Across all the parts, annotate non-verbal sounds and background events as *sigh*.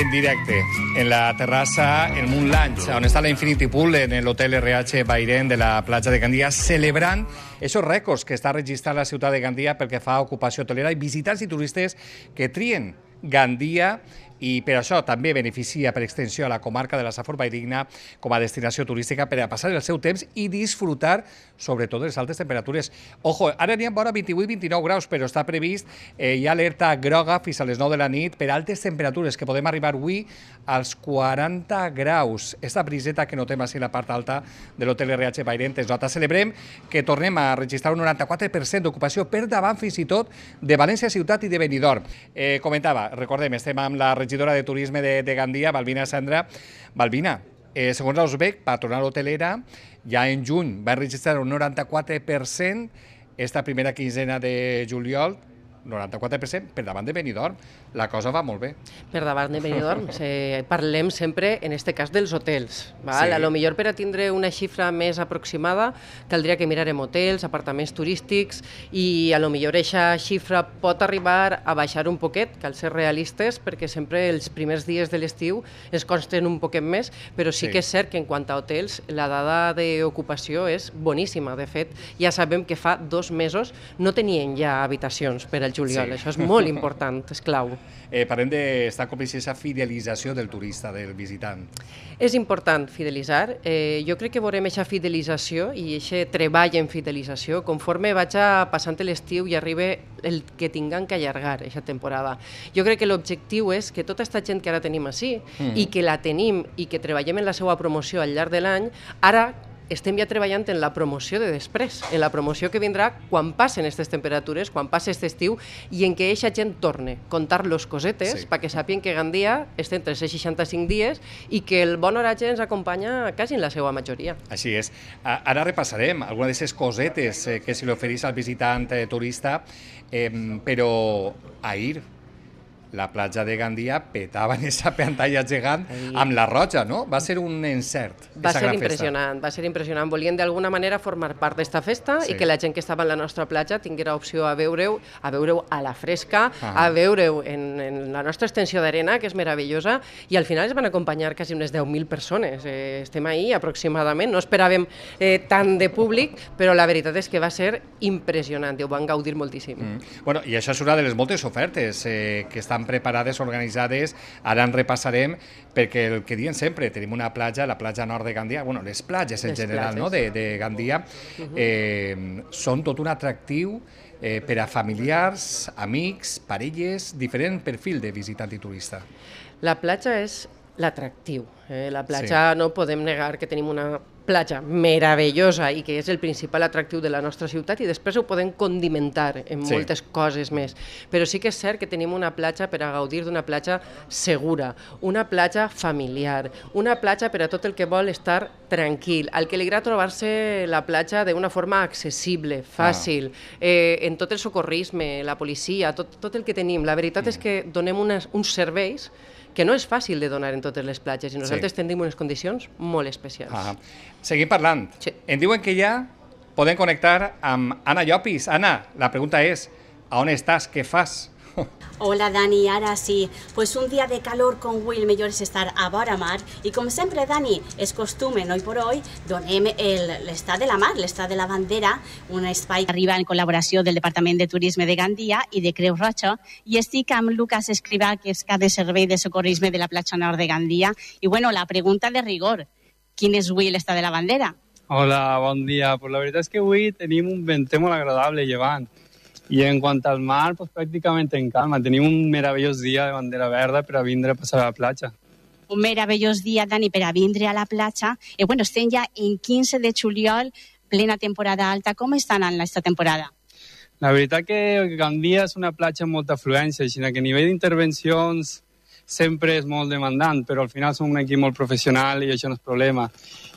en directe en la terrassa El Moon Lunch, on està la Infinity Pool en l'hotel RH Bairén de la platja de Gandia, celebrant esos rècords que està registrant la ciutat de Gandia pel que fa a ocupació hotelera i visitants i turistes que trien Gandia i per això també beneficia per extensió a la comarca de la Safor Valldigna com a destinació turística per a passar el seu temps i disfrutar sobretot de les altes temperatures. Ojo, ara n'hi ha vora 28-29 graus, però està previst eh, hi ha alerta groga fins a les 9 de la nit per altes temperatures que podem arribar avui als 40 graus. Esta briseta que notem així a la part alta de l'hotel RH Bairentes. Nosaltres celebrem que tornem a registrar un 94% d'ocupació per davant fins i tot de València Ciutat i de Benidorm. Eh, comentava, recordem, estem amb la registració regidora de Turisme de, de Gandia, Balbina Sandra. Balbina, eh, segons l'Ausbec, patronal hotelera, ja en juny va registrar un 94% esta primera quinzena de juliol 94% per davant de Benidorm. La cosa va molt bé. Per davant de Benidorm. *laughs* Se, parlem sempre, en este cas, dels hotels. Val? Sí. A lo millor per a tindre una xifra més aproximada caldria que mirarem hotels, apartaments turístics i a lo millor aquesta xifra pot arribar a baixar un poquet, cal ser realistes, perquè sempre els primers dies de l'estiu es consten un poquet més, però sí, sí que és cert que en quant a hotels la dada d'ocupació és boníssima. De fet, ja sabem que fa dos mesos no tenien ja habitacions per a del juliol. Sí. Això és molt important, és clau. *laughs* Eh, parlem d'estar com és aquesta fidelització del turista, del visitant. És important fidelitzar. Eh, jo crec que veurem aquesta fidelització i aquest treball en fidelització conforme vaig a passant l'estiu i arriba el que tinguem que allargar aquesta temporada. Jo crec que l'objectiu és que tota aquesta gent que ara tenim així mm. i que la tenim i que treballem en la seva promoció al llarg de l'any, ara estem ja treballant en la promoció de després, en la promoció que vindrà quan passen aquestes temperatures, quan passa aquest estiu, i en què aquesta gent torne, contar-los cosetes sí. perquè sàpien que Gandia està entre 65 dies i que el bon horatge ens acompanya quasi en la seva majoria. Així és. Ara repassarem alguna d'aquestes cosetes eh, que se li oferís al visitant eh, turista, eh, però ahir la platja de Gandia petava en aquesta *laughs* pantalla gegant amb la roja, no? Va ser un encert. Va ser impressionant, festa. va ser impressionant. Volien d'alguna manera formar part d'esta festa sí. i que la gent que estava en la nostra platja tinguera opció a veure-ho, a veure-ho a la fresca, ah. a veure-ho en, en la nostra extensió d'arena, que és meravellosa, i al final es van acompanyar quasi unes 10.000 persones. Eh, estem ahí aproximadament, no esperàvem eh, tant de públic, però la veritat és que va ser impressionant, ho van gaudir moltíssim. Mm. Bueno, I això és una de les moltes ofertes eh, que estan estan preparades, organitzades, ara en repassarem, perquè el que diem sempre, tenim una platja, la platja nord de Gandia, bueno, les platges en les general platges. No? De, de Gandia, eh, són tot un atractiu eh, per a familiars, amics, parelles, diferent perfil de visitant i turista. La platja és l'atractiu. Eh? La platja sí. no podem negar que tenim una platja meravellosa i que és el principal atractiu de la nostra ciutat i després ho podem condimentar en sí. moltes coses més. Però sí que és cert que tenim una platja per a gaudir d'una platja segura, una platja familiar, una platja per a tot el que vol estar tranquil, al que li agrada trobar-se la platja d'una forma accessible, ah. fàcil, ah. eh, en tot el socorrisme, la policia, tot, tot el que tenim. La veritat mm. és que donem unes, uns serveis que no és fàcil de donar en totes les platges i nosaltres sí. tenim unes condicions molt especials. Ah. Seguim parlant. Sí. Em diuen que ja podem connectar amb Anna Llopis. Anna, la pregunta és, a on estàs, què fas? Hola Dani, ahora sí, pues un día de calor con Will es estar a Baramar mar Y siempre siempre Dani, es costumbre hoy por hoy donem está de la mar, está de la bandera, Una espai arriba en colaboración del Departamento de Turismo de Gandía y de Creu Roja Y estic amb Lucas escriba que es cap de Servei de Socorrisme de la Platja Nord de Gandía Y bueno, la pregunta de rigor, ¿quién es Will está de la bandera? Hola, bon dia. Pues la verdad es que Will tenemos un ventet molt agradable llevando I en quant al mar, doncs, pràcticament en calma. Tenim un meravellós dia de bandera verda per a vindre a passar a la platja. Un meravellós dia, Dani, per a vindre a la platja. Eh, bueno, estem ja en 15 de juliol, plena temporada alta. Com estan en aquesta temporada? La veritat que Gandia és una platja amb molta afluència, així que a nivell d'intervencions sempre és molt demandant, però al final som un equip molt professional i això no és problema.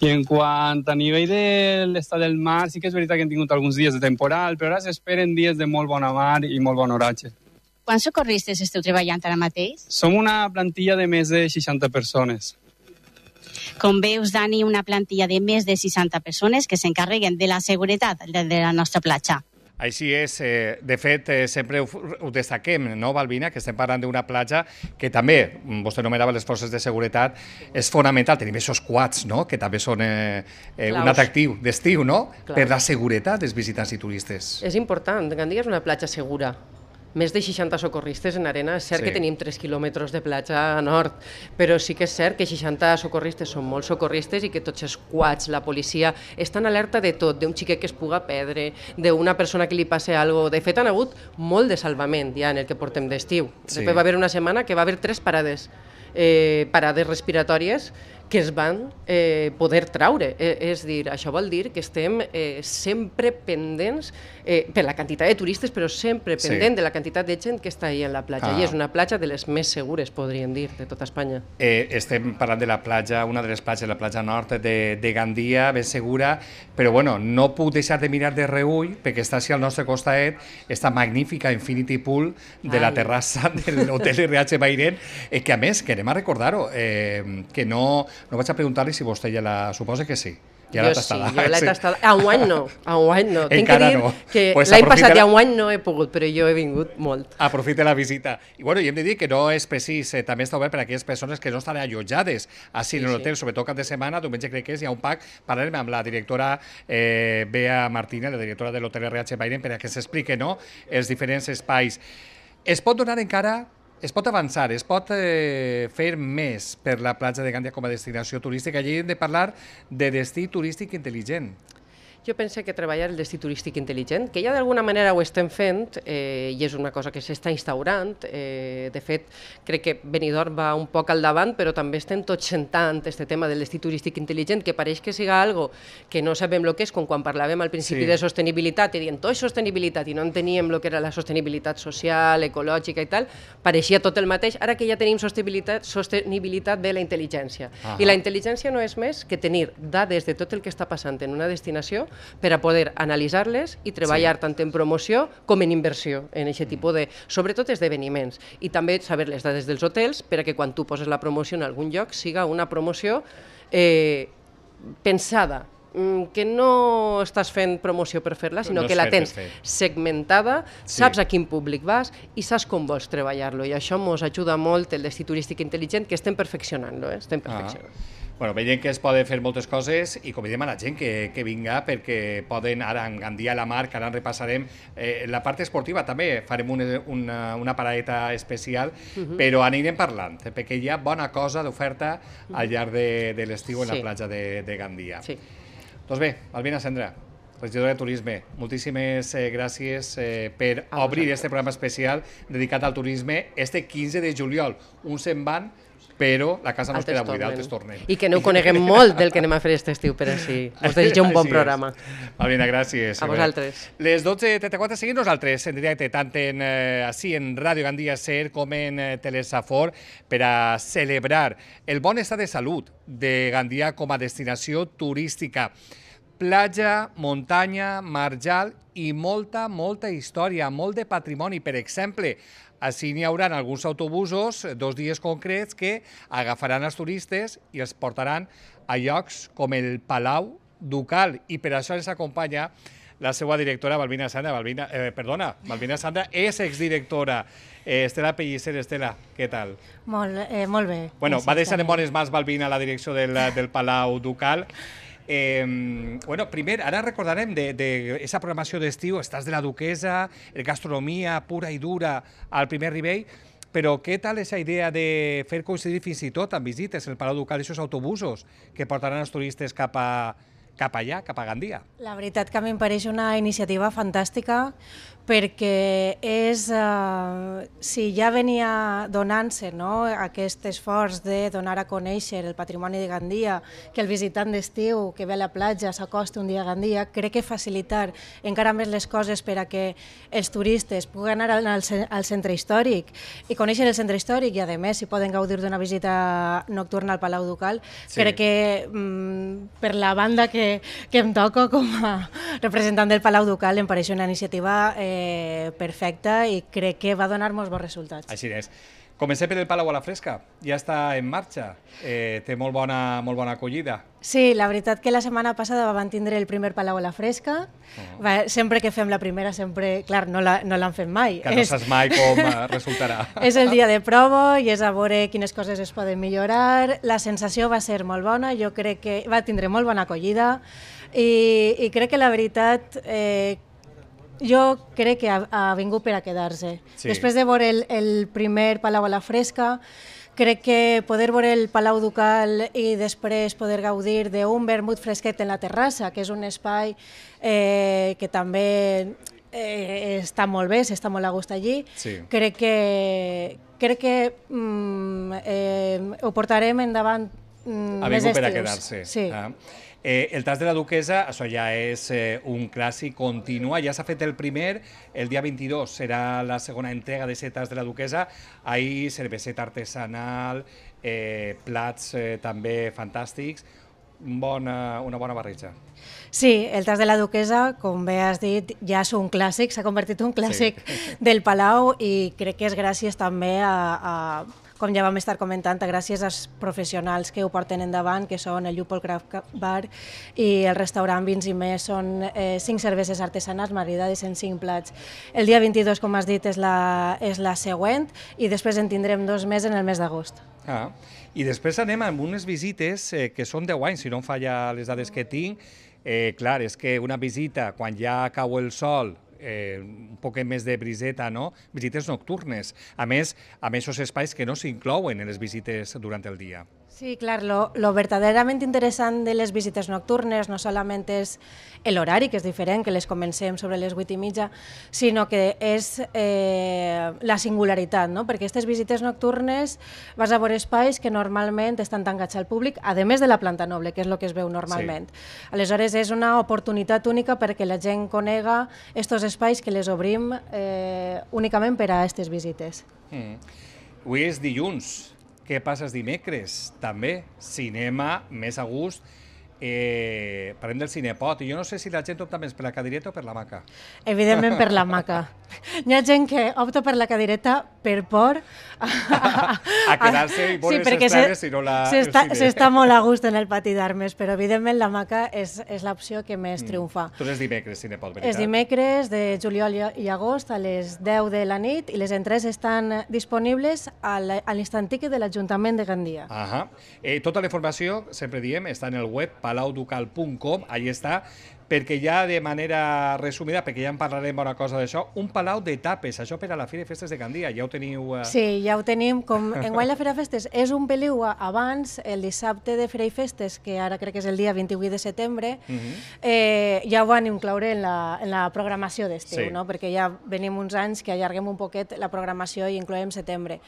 I en quant a nivell de l'estat del mar, sí que és veritat que hem tingut alguns dies de temporal, però ara s'esperen dies de molt bona mar i molt bon oratge. Quants socorristes esteu treballant ara mateix? Som una plantilla de més de 60 persones. Com veus, Dani, una plantilla de més de 60 persones que s'encarreguen de la seguretat de la nostra platja. Així és, eh, de fet, eh, sempre ho, destaquem, no, Balbina, que estem parlant d'una platja que també, mm, vostè anomenava les forces de seguretat, és fonamental, tenim aquests quads, no?, que també són eh, eh un atractiu d'estiu, no?, per la seguretat dels visitants i turistes. És important, Gandia és una platja segura, més de 60 socorristes en arena. És cert sí. que tenim 3 quilòmetres de platja a nord, però sí que és cert que 60 socorristes són molts socorristes i que tots els quats, la policia, estan alerta de tot, d'un xiquet que es puga perdre, d'una persona que li passe algo. De fet, han hagut molt de salvament ja en el que portem d'estiu. Sí. Després va haver una setmana que va haver tres parades eh, parades respiratòries que es van eh, poder traure. Eh, és dir, això vol dir que estem eh, sempre pendents, eh, per la quantitat de turistes, però sempre pendent sí. de la quantitat de gent que està ahí en la platja. Ah. I és una platja de les més segures, podríem dir, de tota Espanya. Eh, estem parlant de la platja, una de les platges, la platja nord de, de Gandia, ben segura, però bueno, no puc deixar de mirar de reull, perquè està així al nostre costaet, esta magnífica Infinity Pool de Ai. la terrassa de l'hotel RH Bairen, eh, que a més, que anem a recordar-ho, eh, que no no vaig a preguntar-li si vostè ja la... Suposa que sí. Ja jo la tastada. Sí, jo l'he tastada. Sí. Enguany no, enguany no. Tinc que dir no. que pues l'any passat i enguany no he pogut, però jo he vingut molt. Aprofite la visita. I, bueno, i hem de dir que no és precís, eh, també està obert per a aquelles persones que no estan allotjades. Així, sí, en l'hotel, sí. sobretot cap de setmana, diumenge crec que és, hi ha un pack, parlarem amb la directora eh, Bea Martínez, la directora de l'hotel RH Biden, per a que s'expliqui no, els diferents espais. Es pot donar encara es pot avançar, es pot eh, fer més per la platja de Gandia com a destinació turística. Allí hem de parlar de destí turístic intel·ligent. Jo penso que treballar el destí turístic intel·ligent, que ja d'alguna manera ho estem fent eh, i és una cosa que s'està instaurant, eh, de fet crec que Benidorm va un poc al davant, però també estem tots sentant aquest tema del destí turístic intel·ligent, que pareix que siga algo que no sabem el que és, com quan parlàvem al principi sí. de sostenibilitat i dient tot és sostenibilitat i no enteníem el que era la sostenibilitat social, ecològica i tal, pareixia tot el mateix, ara que ja tenim sostenibilitat, sostenibilitat de la intel·ligència. Ah I la intel·ligència no és més que tenir dades de tot el que està passant en una destinació per a poder analitzar-les i treballar sí. tant en promoció com en inversió en aquest tipus de, sobretot, esdeveniments. I també saber les dades dels hotels per a que quan tu poses la promoció en algun lloc siga una promoció eh, pensada mm, que no estàs fent promoció per fer-la, sinó no que la tens segmentada, saps sí. a quin públic vas i saps com vols treballar-lo. I això ens ajuda molt el destí turístic intel·ligent, que estem perfeccionant-lo, eh? estem ah. perfeccionant-lo. Ah. Bueno, veiem que es poden fer moltes coses i convidem a la gent que, que vinga perquè poden, ara en Gandia, la Mar, que ara en repassarem, eh, la part esportiva també farem una, una, una paradeta especial, uh mhm. -huh. però anirem parlant, eh, perquè hi ha bona cosa d'oferta al llarg de, de l'estiu sí. en la platja de, de Gandia. Sí. Doncs bé, Albina Sendra, regidora de Turisme, moltíssimes eh, gràcies eh, per a obrir aquest programa especial dedicat al turisme este 15 de juliol. un se'n van, però la casa no es queda buida, altres tornen. I que no ho coneguem molt del que anem a fer aquest estiu, però sí, us desitjo un bon programa. És. gràcies. A vosaltres. Les 12.34, seguim nosaltres en directe, tant en, eh, així en Ràdio Gandia Ser com en eh, Telesafor, per a celebrar el bon estat de salut de Gandia com a destinació turística platja, muntanya, marjal i molta, molta història, molt de patrimoni. Per exemple, així n'hi haurà alguns autobusos, eh, dos dies concrets, que agafaran els turistes i els portaran a llocs com el Palau Ducal. I per això ens acompanya la seva directora, Balbina Sandra. Balbina, eh, perdona, Balbina Sandra és exdirectora. Eh, Estela Pellicer, Estela, què tal? Molt, eh, molt bé. Bueno, va deixar en bones mans, Balbina, la direcció del, del Palau Ducal. Eh, bueno, primer, ara recordarem de, de esa programació d'estiu, estàs de la Duquesa, gastronomia pura i dura al primer nivell, però què tal aquesta idea de fer coincidir fins i tot amb visites el Palau Ducal i aquests autobusos que portaran els turistes cap a, cap allà, cap a Gandia? La veritat que a mi em pareix una iniciativa fantàstica perquè és, eh, si ja venia donant-se no, aquest esforç de donar a conèixer el patrimoni de Gandia, que el visitant d'estiu que ve a la platja s'acosti un dia a Gandia, crec que facilitar encara més les coses per a que els turistes puguen anar al, al centre històric i conèixer el centre històric i, a més, si poden gaudir d'una visita nocturna al Palau Ducal, sí. crec que mm, per la banda que, que em toco com a representant del Palau Ducal em pareix una iniciativa eh, eh, perfecta i crec que va donar-nos bons resultats. Així és. Comencem per el Palau a la Fresca, ja està en marxa, eh, té molt bona, molt bona acollida. Sí, la veritat que la setmana passada vam tindre el primer Palau a la Fresca, oh. Va, sempre que fem la primera, sempre, clar, no l'han no fet mai. Que no és... saps mai com eh, resultarà. *laughs* és el dia de prova i és a veure quines coses es poden millorar, la sensació va ser molt bona, jo crec que va tindre molt bona acollida i, i crec que la veritat... Eh, jo crec que ha, ha vingut per a quedar-se. Sí. Després de veure el, el primer Palau a la Fresca, crec que poder veure el Palau Ducal i després poder gaudir d'un vermut fresquet en la terrassa, que és un espai eh, que també eh, està molt bé, s'està molt a gust allí, sí. crec que, crec que mm, eh, ho portarem endavant mm, ha més estius. Ha vingut per a quedar-se. Sí. Ah. Eh, el tas de la duquesa, això ja és eh, un clàssic, continua, ja s'ha fet el primer, el dia 22 serà la segona entrega de tas de la duquesa, ahir cerveseta artesanal, eh, plats eh, també fantàstics, bona, una bona barreja. Sí, el tas de la duquesa, com bé has dit, ja és un clàssic, s'ha convertit en un clàssic sí. del Palau i crec que és gràcies també a, a com ja vam estar comentant, gràcies als professionals que ho porten endavant, que són el Llupol Craft Bar i el restaurant Vins i Més, són eh, cinc cerveses artesanes maridades en cinc plats. El dia 22, com has dit, és la, és la següent i després en tindrem dos més en el mes d'agost. Ah, i després anem amb unes visites eh, que són de anys, si no em falla les dades que tinc, Eh, clar, és que una visita, quan ja cau el sol, eh, un poc més de briseta, no? visites nocturnes. A més, amb aquests espais que no s'inclouen en les visites durant el dia. Sí, claro, lo, lo, verdaderament interessant de les visites nocturnes no solament és l'horari, que és diferent, que les comencem sobre les 8 i mitja, sinó que és eh, la singularitat, no? perquè aquestes visites nocturnes vas a veure espais que normalment estan tancats al públic, a més de la planta noble, que és el que es veu normalment. Sí. Aleshores, és una oportunitat única perquè la gent conega aquests espais que les obrim eh, únicament per a aquestes visites. Mm. Avui és dilluns, què passes dimecres? També cinema més a gust eh, parlem del Cinepot, i jo no sé si la gent opta més per la cadireta o per la maca. Evidentment per la maca. *laughs* Hi ha gent que opta per la cadireta per por *laughs* a, quedar-se i sí, perquè les se, no la... S'està molt a gust en el pati d'armes, però evidentment la maca és, és l'opció que més mm. triomfa. Tu és dimecres, Cinepot, veritat? És dimecres de juliol i agost a les 10 de la nit i les entrades estan disponibles a l'instantique de l'Ajuntament de Gandia. Ah eh, tota la informació, sempre diem, està en el web per palaudocal.com, Ahí está perquè ja de manera resumida, perquè ja en parlarem bona cosa d'això, un palau de tapes, això per a la Fira de Festes de Gandia, ja ho teniu... Eh... Sí, ja ho tenim, com *laughs* guany la Fira de Festes és un peliu abans, el dissabte de Fira i Festes, que ara crec que és el dia 28 de setembre, uh mhm. -huh. eh, ja ho van incloure en la, en la programació d'estiu, sí. no? perquè ja venim uns anys que allarguem un poquet la programació i incloem setembre.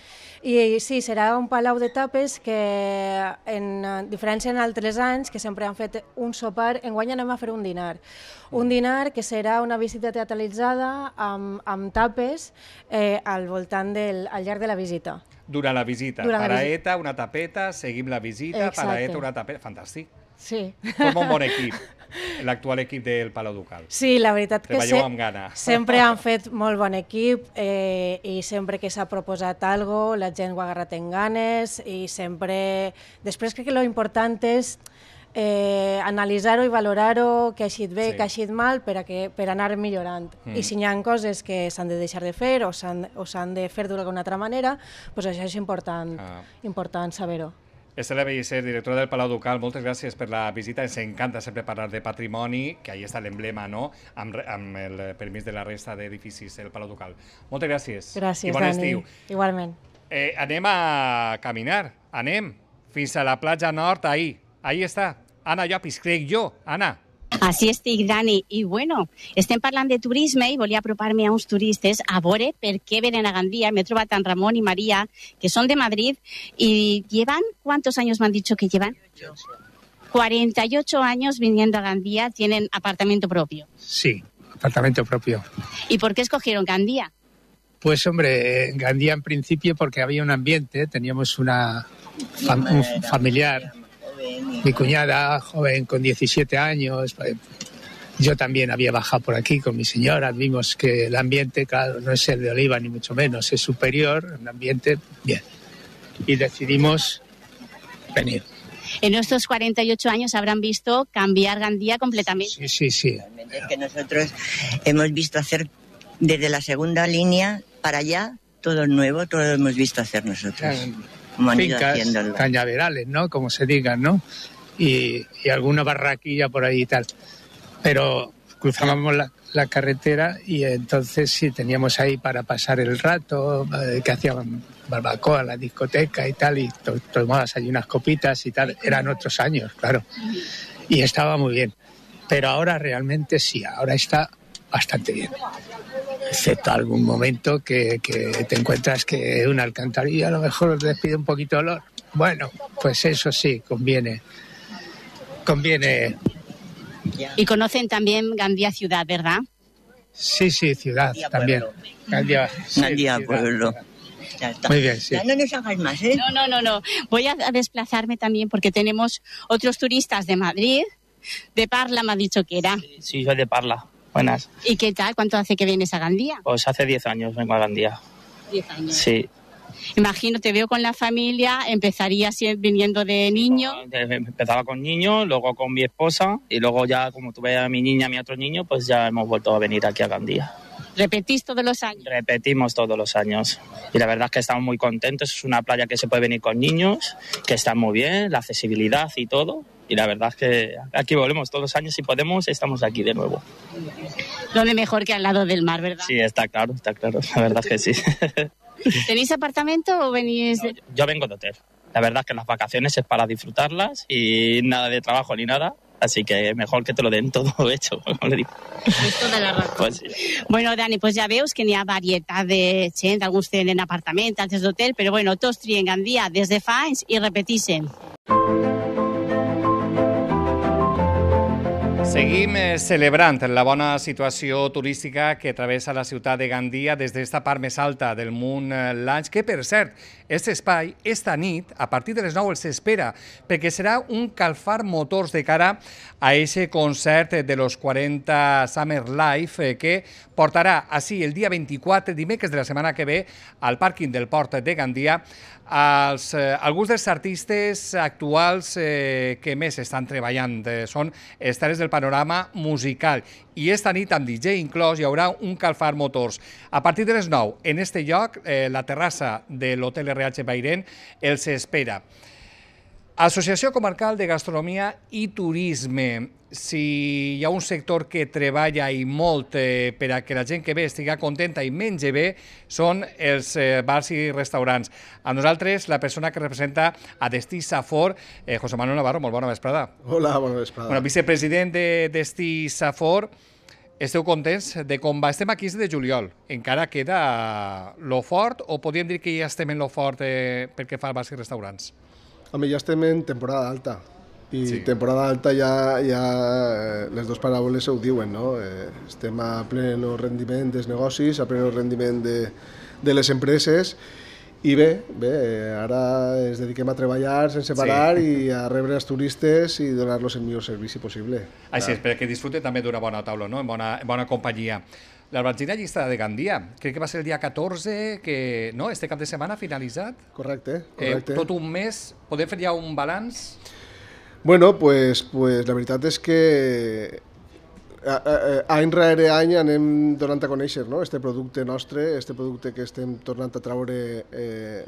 I sí, serà un palau de tapes que, en diferència en altres anys, que sempre han fet un sopar, en guany anem a fer un dinar dinar. Un dinar que serà una visita teatralitzada amb, amb tapes eh, al voltant del, al llarg de la visita. Durant la visita. Durant paraeta, la visita. una tapeta, seguim la visita, Exacte. paraeta, una tapeta... Fantàstic. Sí. Com un bon *laughs* equip, l'actual equip del Palau Ducal. Sí, la veritat que que se amb gana. *laughs* sempre han fet molt bon equip eh, i sempre que s'ha proposat algo la gent ho ha agarrat en ganes i sempre... Després crec que lo important és eh, analitzar-ho i valorar-ho, que ha eixit bé, sí. que ha eixit mal, per, a que, per anar millorant. Mm. I si hi ha coses que s'han de deixar de fer o s'han de fer d'alguna altra manera, doncs això és important, ah. important saber-ho. Estela Bellicer, directora del Palau Ducal, moltes gràcies per la visita. Ens encanta sempre parlar de patrimoni, que ahí està l'emblema, no?, amb, amb el permís de la resta d'edificis del Palau Ducal. Moltes gràcies. Gràcies, I bon Dani. estiu. Igualment. Eh, anem a caminar, anem fins a la platja nord, ahir. Ahí està. Ana ya que yo, Ana. Así es, Dani. Y bueno, estén parlant de turismo y volví a me a unos turistes a Bore, per vienen a a Me M'he trobat tan Ramón y María, que son de Madrid, ¿Y llevan... ¿Cuántos años me han dicho que llevan? 48 años viniendo a Gandía, tienen apartamento propio. Sí, apartamento propio. ¿Y por qué escogieron Gandía? Pues hombre, Gandía en principio porque había un ambiente, teníamos una un familiar mi cuñada joven con 17 años. Eh, yo también había bajado por aquí con mi señora, vimos que el ambiente, claro, no es el de Oliva ni mucho menos, es superior, Un ambiente, bien. Y decidimos venir. En estos 48 años habrán visto cambiar Gandía completamente. Sí, sí, sí. Es que nosotros hemos visto hacer desde la segunda línea para allá todo nuevo, todo lo hemos visto hacer nosotros fincas cañaverales, ¿no? Como se digan, ¿no? Y, alguna barraquilla por ahí y tal. Pero cruzábamos la, carretera y entonces sí teníamos ahí para pasar el rato, eh, que hacían barbacoa, la discoteca y tal, y tomabas ahí unas copitas y tal. Eran otros años, claro. Y estaba muy bien. Pero ahora realmente sí, ahora está bastante bien excepto algún momento que, te encuentras que una alcantarilla a lo mejor despide un poquito de olor. Bueno, pues eso sí, conviene. Conviene. Y conocen también Gandía ciudad, ¿verdad? Sí, sí, ciudad también. Gandía, Gandía pueblo. Ya Muy bien, Ya no nos más, ¿eh? No, no, no, Voy a desplazarme también porque tenemos otros turistas de Madrid. De Parla me ha dicho que era. Sí, sí de Parla. Buenas. ¿Y qué tal? ¿Cuánto hace que vienes a Gandía? Pues hace 10 años vengo a Gandía. 10 años. Sí. Imagino, te veo con la familia, empezarías viniendo de niño. Em, empezaba con niño, luego con mi esposa y luego ya como tuve a mi niña, a mi otro niño, pues ya hemos vuelto a venir aquí a Gandía. ¿Repetís todos los años? Repetimos todos los años. Y la verdad es que estamos muy contentos. Es una playa que se puede venir con niños, que está muy bien, la accesibilidad y todo y la verdad es que aquí volvemos todos los años, si podemos, estamos aquí de nuevo. donde mejor que al lado del mar, verdad? Sí, está claro, está claro, la verdad es que sí. *laughs* ¿Tenéis apartamento o venís...? de yo, yo, vengo de hotel. La verdad es que las vacaciones es para disfrutarlas y nada de trabajo ni nada. Así que mejor que te lo den todo *laughs* hecho, como le digo. Pues toda la razón. Pues bueno, Dani, pues ya veos que ni a variedad de gente algunos tienen apartamento antes de hotel pero bueno, todos trien día desde desde y y repetisen Seguim eh, celebrant la bona situació turística que travessa la ciutat de Gandia des d'esta part més alta del Munt eh, Lange, que, per cert, aquest espai, esta nit, a partir de les 9 s'espera, espera, perquè serà un calfar motors de cara a aquest concert de los 40 Summer Life eh, que portarà així el dia 24, dimecres de la setmana que ve, al pàrquing del Port de Gandia, els, eh, alguns dels artistes actuals eh, que més estan treballant eh, són estares del panorama musical i esta nit amb DJ inclòs hi haurà un calfar motors. A partir de les 9, en este lloc, eh, la terrassa de l'Hotel RH Bairén els espera. Associació Comarcal de Gastronomia i Turisme si hi ha un sector que treballa i molt eh, per a que la gent que ve estiga contenta i menja bé, són els eh, bars i restaurants. A nosaltres, la persona que representa a Destí Safor, eh, José Manuel Navarro, molt bona vesprada. Hola, bona vesprada. Bueno, vicepresident de Destí Safor, esteu contents de com va? Estem a 15 de juliol. Encara queda lo fort o podríem dir que ja estem en lo fort eh, pel que fa a bars i restaurants? Home, ja estem en temporada alta i sí. temporada alta ja, ja eh, les dues paraules ho diuen, no? Eh, estem a plen rendiment dels negocis, a plen rendiment de, de les empreses i bé, bé, eh, ara ens dediquem a treballar sense parar sí. i a rebre els turistes i donar-los el millor servici possible. Així espero que disfruten també d'una bona taula, no? en, bona, en bona companyia. La L'albergina llista de Gandia, crec que va ser el dia 14, que no, este cap de setmana ha finalitzat. Correcte, eh, correcte. Eh, tot un mes, podem fer ja un balanç? Bueno, pues, pues la veritat és que any rere any anem donant a conèixer no? este producte nostre, este producte que estem tornant a traure eh,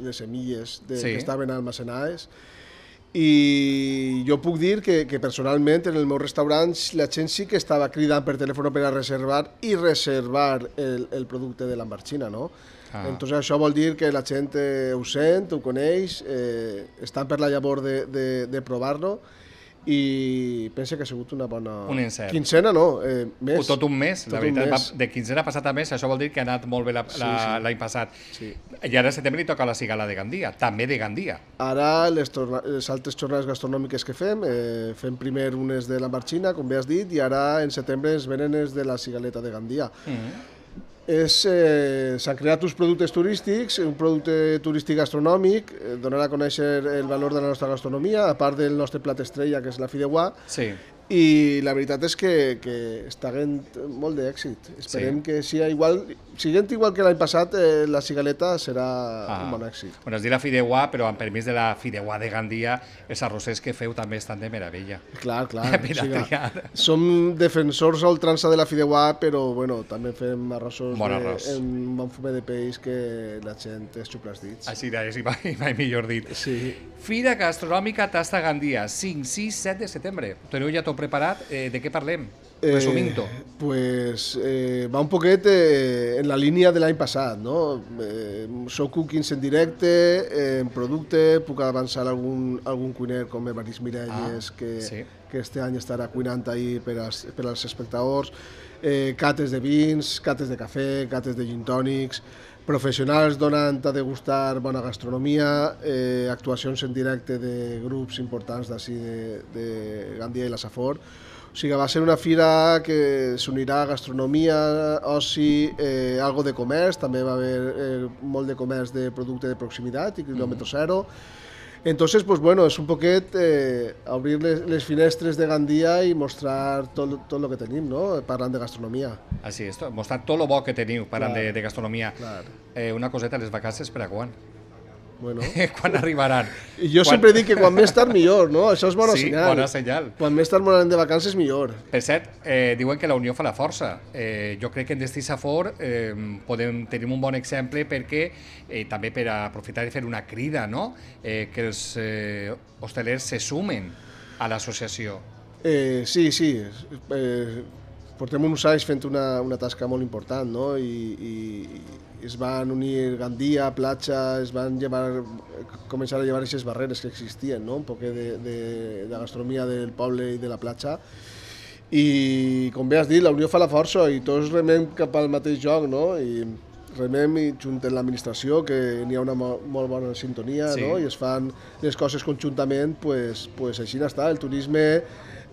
les semilles de, sí. que estaven almacenades i jo puc dir que, que personalment en el meu restaurant la gent sí que estava cridant per telèfon per a reservar i reservar el, el producte de l'embarxina, no? Ah. Entonces això vol dir que la gent eh, ho sent, ho coneix, eh, estan per la llavor de, de, de provar-lo i pensa que ha sigut una bona... Un encert. Quincena no, eh, més. O tot un mes, tot la veritat. Mes. Va, de quincena passat a mes, això vol dir que ha anat molt bé l'any la, sí, sí. passat. Sí. I ara a setembre li toca la cigala de Gandia, també de Gandia. Ara les, torna, les altres jornades gastronòmiques que fem, eh, fem primer unes de la marxina, com bé has dit, i ara en setembre ens venen les de la cigaleta de Gandia. Mm -hmm és, eh, s'han creat uns productes turístics, un producte turístic gastronòmic, eh, donar a conèixer el valor de la nostra gastronomia, a part del nostre plat estrella, que és la fideuà, sí i la veritat és que, que està gent molt d'èxit. Esperem sí. que sigui igual, siguent igual que l'any passat, eh, la cigaleta serà ah. un bon èxit. Bueno, es la fideuà, però amb permís de la fideuà de Gandia, els arrossers que feu també estan de meravella. Clar, *laughs* clar. o sigui, som defensors al trança de la fideuà, però bueno, també fem arrossos bon arros. de, en bon fumet de peix que la gent es xupla els dits. Així és, i mai, mai millor dit. Sí. Fira Gastronòmica Tasta Gandia, 5, 6, 7 de setembre. Teniu ja tot preparat, eh, de què parlem? Resumint-ho. Eh, pues, eh, va un poquet eh, en la línia de l'any passat. No? Eh, soc cookings en directe, eh, en producte, puc avançar algun, algun cuiner com Maris Mirelles, ah, que, sí. que este any estarà cuinant ahí per, als, per als espectadors, eh, cates de vins, cates de cafè, cates de gin tònics, professionals donant a degustar bona gastronomia, eh, actuacions en directe de grups importants d'ací de, de Gandia i la Safor. O sigui, va ser una fira que s'unirà a gastronomia, oci, eh, algo de comerç, també va haver eh, molt de comerç de producte de proximitat i quilòmetre mm -hmm. zero, Entonces, pues bueno, és un poquet eh, obrir les, les finestres de Gandia i mostrar tot, tot el que tenim, no? parlant de gastronomia. Així és, mostrar tot el bo que teniu parlant Clar. de, de gastronomia. Clar. Eh, una coseta, les vacances per a quan? Bueno. *laughs* quan arribaran. I jo quan... sempre dic que quan més tard millor, no? Això és bona sí, senyal. bona senyal. Quan més tard m'anarem de vacances millor. Per cert, eh, diuen que la unió fa la força. Eh, jo crec que en destí Safor eh, podem tenir un bon exemple perquè eh, també per aprofitar i fer una crida, no? Eh, que els eh, hostelers se sumen a l'associació. Eh, sí, sí. Eh, portem uns anys fent una, una tasca molt important, no? I, i, es van unir Gandia, Platja, es van llevar, començar a llevar aquestes barreres que existien, no? un poc de, de, de gastronomia del poble i de la platja. I com bé has dit, la unió fa la força i tots remem cap al mateix joc, no? I remem i junten l'administració, que n'hi ha una mo molt bona sintonia, sí. no? I es fan les coses conjuntament, pues, pues així està. El turisme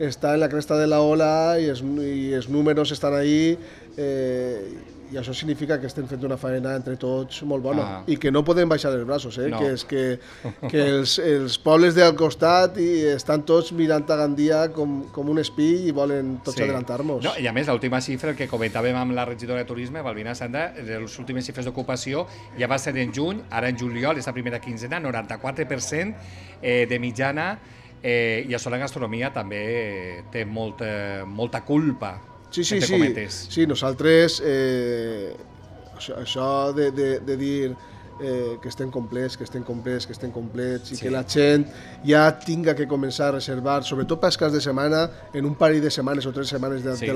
està en la cresta de la ola i els, i els números estan ahí. Eh, i això significa que estem fent una feina entre tots molt bona ah. i que no podem baixar els braços, eh? no. que és que, *laughs* que els, els pobles del costat i estan tots mirant a Gandia com, com un espí i volen tots sí. adelantar-nos. No, I a més, l'última xifra, el que comentàvem amb la regidora de Turisme, Balbina Sandra, les últimes xifres d'ocupació ja va ser en juny, ara en juliol, és la primera quinzena, 94% eh, de mitjana eh, i això la gastronomia també eh, té molta, molta culpa sí, sí, sí. Sí, nos Eh, de, de, eh, que estem complets, que estem complets, que estem complets i que la gent ja tinga que començar a reservar, sobretot per cas de setmana, en un parell de setmanes o tres setmanes de sí.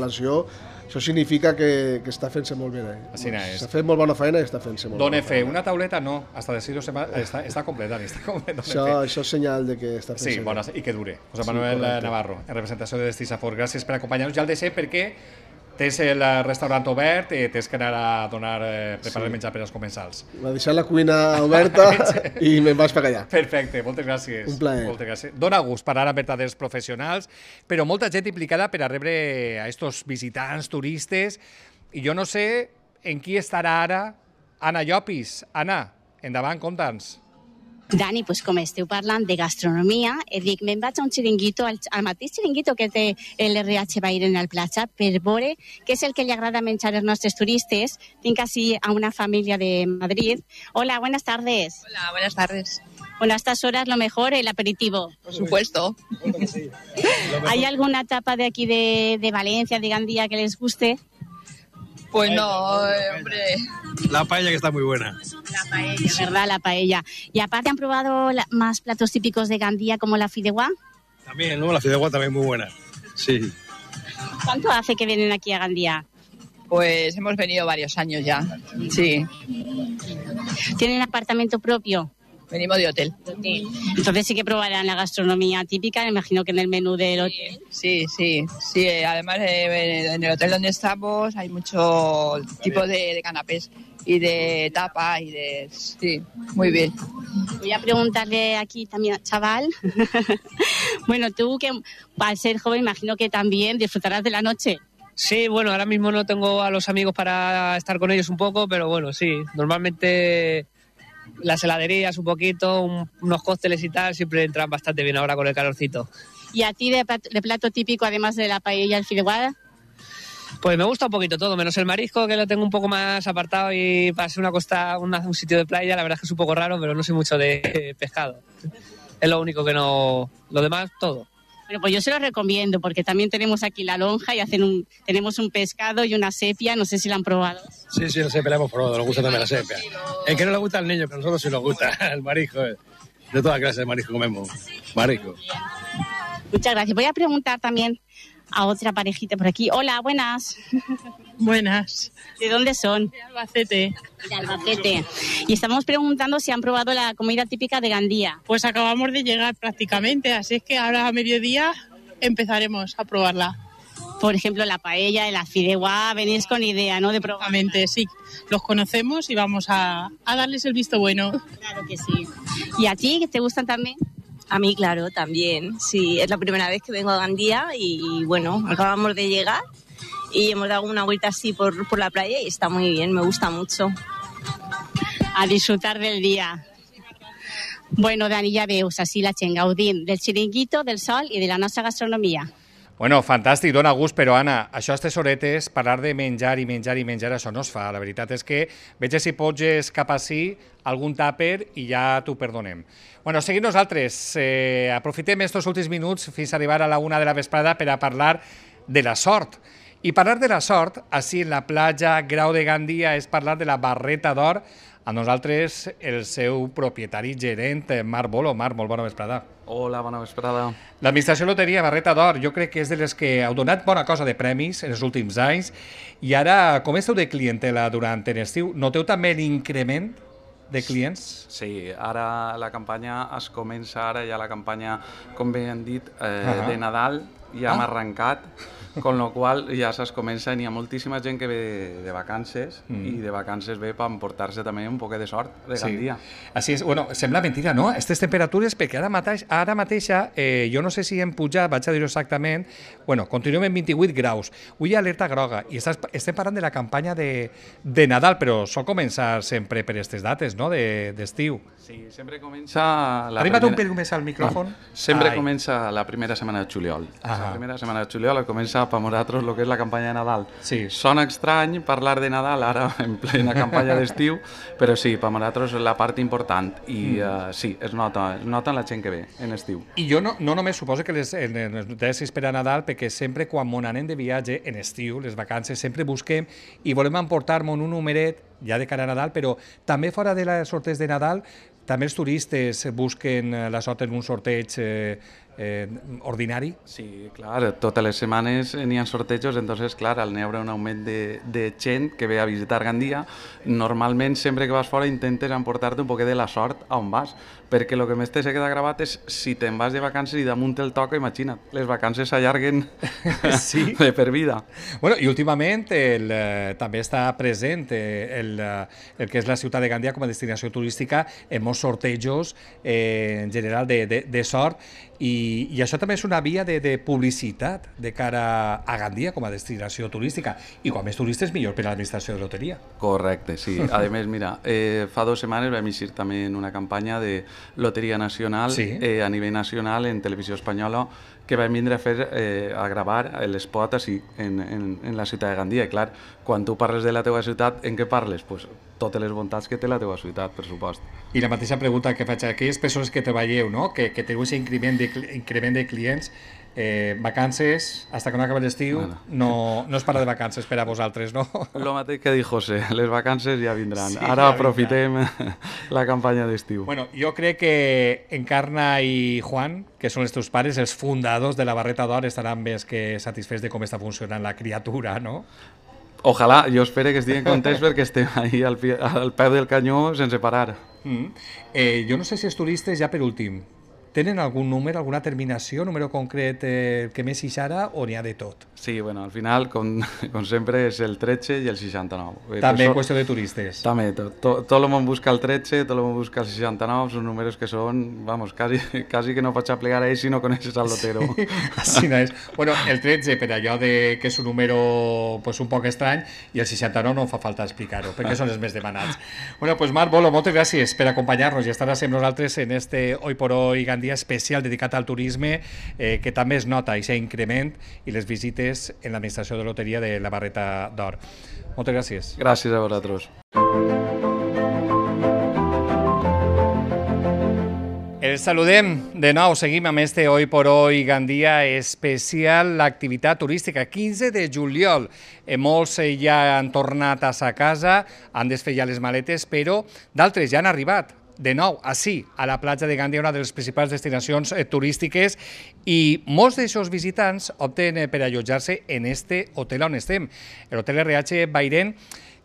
això significa que, que està fent-se molt bé. Eh? S'ha fet molt bona feina i està fent-se molt Dona fe, feina. una tauleta no, hasta de o setmanes, eh, està, està completa, està completa. Això, això és senyal de que està fent-se sí, bona, i que dure. José Manuel sí, Navarro, en representació de Destisafor, gràcies per acompanyar-nos. Ja el deixem perquè tens el restaurant obert i tens que anar a donar, eh, preparar sí. menjar per als comensals. Va deixar la cuina oberta *laughs* i me'n vaig per allà. Perfecte, moltes gràcies. Un plaer. Moltes gràcies. Dóna gust parlar amb verdaders professionals, però molta gent implicada per a rebre a estos visitants, turistes, i jo no sé en qui estarà ara Anna Llopis. Anna, endavant, conta'ns. Dani, pues como esteu parlant de gastronomía, et eh, dic, me'n a un chiringuito, al, al mateix xiringuito que té l'RH Bairen al platja, per veure que es el que le agrada menjar a nuestros turistas, Tinc casi a una familia de Madrid. Hola, buenas tardes. Hola, buenas tardes. Bueno, a estas horas lo mejor el aperitivo. Por supuesto. *laughs* ¿Hay alguna tapa de aquí de, de Valencia, de Gandía que les guste? Pues no, eh, hombre. La paella que está muy buena. La paella, ¿verdad? La paella. Y aparte, ¿han probado más platos típicos de Gandía como la fideuá? También, ¿no? La fideuá también muy buena. Sí. ¿Cuánto hace que vienen aquí a Gandía? Pues hemos venido varios años ya. Sí. ¿Tienen apartamento propio? venimos de hotel. Entonces sí que probarán la gastronomía típica, me imagino que en el menú del hotel. Sí, sí, sí. Eh, además, eh, en el hotel donde estamos hay muchos tipos de, canapés y de tapas y de... Sí, muy bien. Voy a preguntarle aquí también Chaval. *laughs* bueno, tú que al ser joven imagino que también disfrutarás de la noche. Sí, bueno, ahora mismo no tengo a los amigos para estar con ellos un poco, pero bueno, sí, normalmente las heladerías un poquito, unos cócteles y tal, siempre entran bastante bien ahora con el calorcito. ¿Y a ti de plato, típico, además de la paella al Pues me gusta un poquito todo, menos el marisco, que lo tengo un poco más apartado y para ser una costa, un sitio de playa, la verdad es que es un poco raro, pero no soy mucho de pescado. Es lo único que no... Lo demás, todo. Bueno, pues yo se lo recomiendo porque también tenemos aquí la lonja y hacen un, tenemos un pescado y una sepia, no sé si la han probado. Sí, sí, la sepia la hemos probado, nos gusta también la sepia. Es que no le gusta al niño, pero nosotros sí nos gusta, el *laughs* marisco, eh. de toda clase de marisco comemos, marisco. Muchas gracias. Voy a preguntar también a otra parejita por aquí. Hola, buenas. Buenas. ¿De dónde son? De Albacete. De Albacete. Y estamos preguntando si han probado la comida típica de Gandía. Pues acabamos de llegar prácticamente, así es que ahora a mediodía empezaremos a probarla. Por ejemplo, la paella, el fideuá, venís con idea, ¿no? De probablemente sí. Los conocemos y vamos a, a darles el visto bueno. Claro que sí. ¿Y a ti, que te gustan también? A mí, claro, también. Sí, es la primera vez que vengo a Gandía y bueno, acabamos de llegar y hemos dado una vuelta así por, por la playa y está muy bien, me gusta mucho. A disfrutar del día. Bueno, Dani, ya veus así la chengaudín, del chiringuito, del sol y de la nuestra gastronomía. Bueno, fantàstic, dona gust, però Anna, això a tesoretes, parar de menjar i menjar i menjar, això no es fa. La veritat és que veig si pots cap ací algun tàper i ja t'ho perdonem. Bueno, seguim nosaltres. Eh, aprofitem estos últims minuts fins a arribar a la una de la vesprada per a parlar de la sort. I parlar de la sort, així en la platja Grau de Gandia, és parlar de la barreta d'or a nosaltres el seu propietari gerent, Marc Bolo. Marc, molt bona vesprada. Hola, bona vesprada. L'administració Loteria Barreta d'Or jo crec que és de les que heu donat bona cosa de premis en els últims anys i ara com esteu de clientela durant l'estiu? Noteu també l'increment de clients? Sí, ara la campanya es comença, ara ja la campanya, com bé hem dit, eh, uh -huh. de Nadal, ja ah. hem arrencat Con lo qual ja se'ls comença, n'hi ha moltíssima gent que ve de vacances mm. i de vacances ve per emportar-se també un poquet de sort de sí. dia. Així és, bueno, sembla mentida, no? Aquestes temperatures, perquè ara mateix, ara mateixa, eh, jo no sé si hem pujat, vaig a dir exactament, bueno, continuem en 28 graus, avui alerta groga, i estàs, estem parlant de la campanya de, de Nadal, però sol començar sempre per aquestes dates, no?, d'estiu. De, sí, sempre comença... La Arriba't primera... un pèl més al micròfon. No. Sempre Ai. comença la primera setmana de juliol. Ah. La primera setmana de juliol comença para nosaltres lo que és la campanya de Nadal. Sí. Sona estrany parlar de Nadal ara *laughs* en plena campanya d'estiu, però sí, per nosaltres és la part important i mm. uh, sí, es nota, es nota en la gent que ve en estiu. I jo no, no només suposo que les, en, les notícies per a Nadal, perquè sempre quan mon anem de viatge en estiu, les vacances, sempre busquem i volem emportar-mon un numeret ja de cara a Nadal, però també fora de les sortes de Nadal, també els turistes busquen eh, la sort en un sorteig eh, eh, ordinari? Sí, clar, totes les setmanes eh, n'hi ha sortejos, entonces, clar, al n'hi haurà un augment de, de gent que ve a visitar Gandia. Normalment, sempre que vas fora, intentes emportar-te un poquet de la sort a on vas, perquè el que més te se queda gravat és si te'n vas de vacances i damunt el toca, imagina't, les vacances s'allarguen *laughs* sí. *laughs* de per vida. Bueno, i últimament el, eh, també està present eh, el, el que és la ciutat de Gandia com a destinació turística en molts sortejos eh, en general de, de, de sort i, I això també és una via de, de publicitat de cara a Gandia com a destinació turística. I com més turistes, millor per a l'administració de loteria. Correcte, sí. *laughs* A més, mira, eh, fa dues setmanes vam eixir també en una campanya de Loteria Nacional sí. eh, a nivell nacional en televisió espanyola que vam vindre a fer eh, a gravar l'espot en, en, en la ciutat de Gandia. I clar, quan tu parles de la teva ciutat, en què parles? Pues, totes les bontats que té la teva ciutat, per supost. I la mateixa pregunta que faig aquelles persones que treballeu, no? que, que teniu aquest increment de, increment de clients, eh, vacances, hasta que no acaba l'estiu, bueno. no, no es parla de vacances per a vosaltres, no? *laughs* Lo mateix que diu José, les vacances ja vindran. Sí, Ara ja aprofitem vindran. la campanya d'estiu. Bueno, jo crec que Encarna i Juan, que són els teus pares, els fundadors de la Barreta d'Or, estaran més que satisfets de com està funcionant la criatura, no? Ojalà, jo espero que estiguin contents perquè estem ahí al, al peu del canyó sense parar. Mm. Eh, jo no sé si els turistes, ja per últim, Tenen algun número, alguna terminació, número concret eh, que més és ara o n'hi ha de tot? Sí, bueno, al final, com, *laughs* com sempre, és el 13 i el 69. Eh, També en qüestió de turistes. També, tot, tot, tot el món busca el 13, tot el món busca el 69, són números que són, vamos, quasi, *laughs* quasi que no pots aplicar a ells si no coneixes el lotero. Sí, *laughs* així no és. Bueno, el 13, per allò de que és un número pues, un poc estrany, i el 69 no fa falta explicar-ho, perquè són els més demanats. Bueno, pues Marc Bolo, moltes gràcies per acompanyar-nos i estar amb nosaltres en este Hoy por Hoy Gan un dia especial dedicat al turisme eh, que també es nota aquest increment i les visites en l'administració de loteria de la Barreta d'Or. Moltes gràcies. Gràcies a vosaltres. El saludem de nou, seguim amb este Hoy por Hoy Gandia especial l'activitat turística. 15 de juliol, eh, molts eh, ja han tornat a sa casa, han desfet ja les maletes, però d'altres ja han arribat de nou, així, a la platja de Gandia, una de les principals destinacions eh, turístiques, i molts d'aquests visitants opten eh, per allotjar-se en este hotel on estem, l'hotel RH Bairén,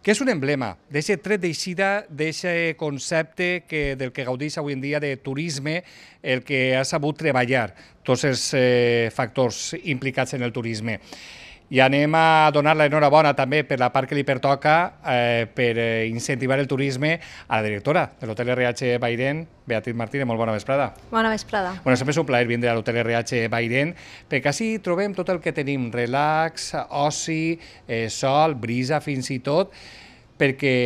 que és un emblema d'aquest tret d'eixida, d'aquest concepte que, del que gaudeix avui en dia de turisme, el que ha sabut treballar tots els eh, factors implicats en el turisme. I anem a donar la enhorabona també per la part que li pertoca eh, per eh, incentivar el turisme a la directora de l'Hotel RH Bairén, Beatriz Martínez. Molt bona vesprada. Bona vesprada. Bueno, sempre és un plaer vindre a l'Hotel RH Bairén perquè així trobem tot el que tenim, relax, oci, eh, sol, brisa fins i tot, perquè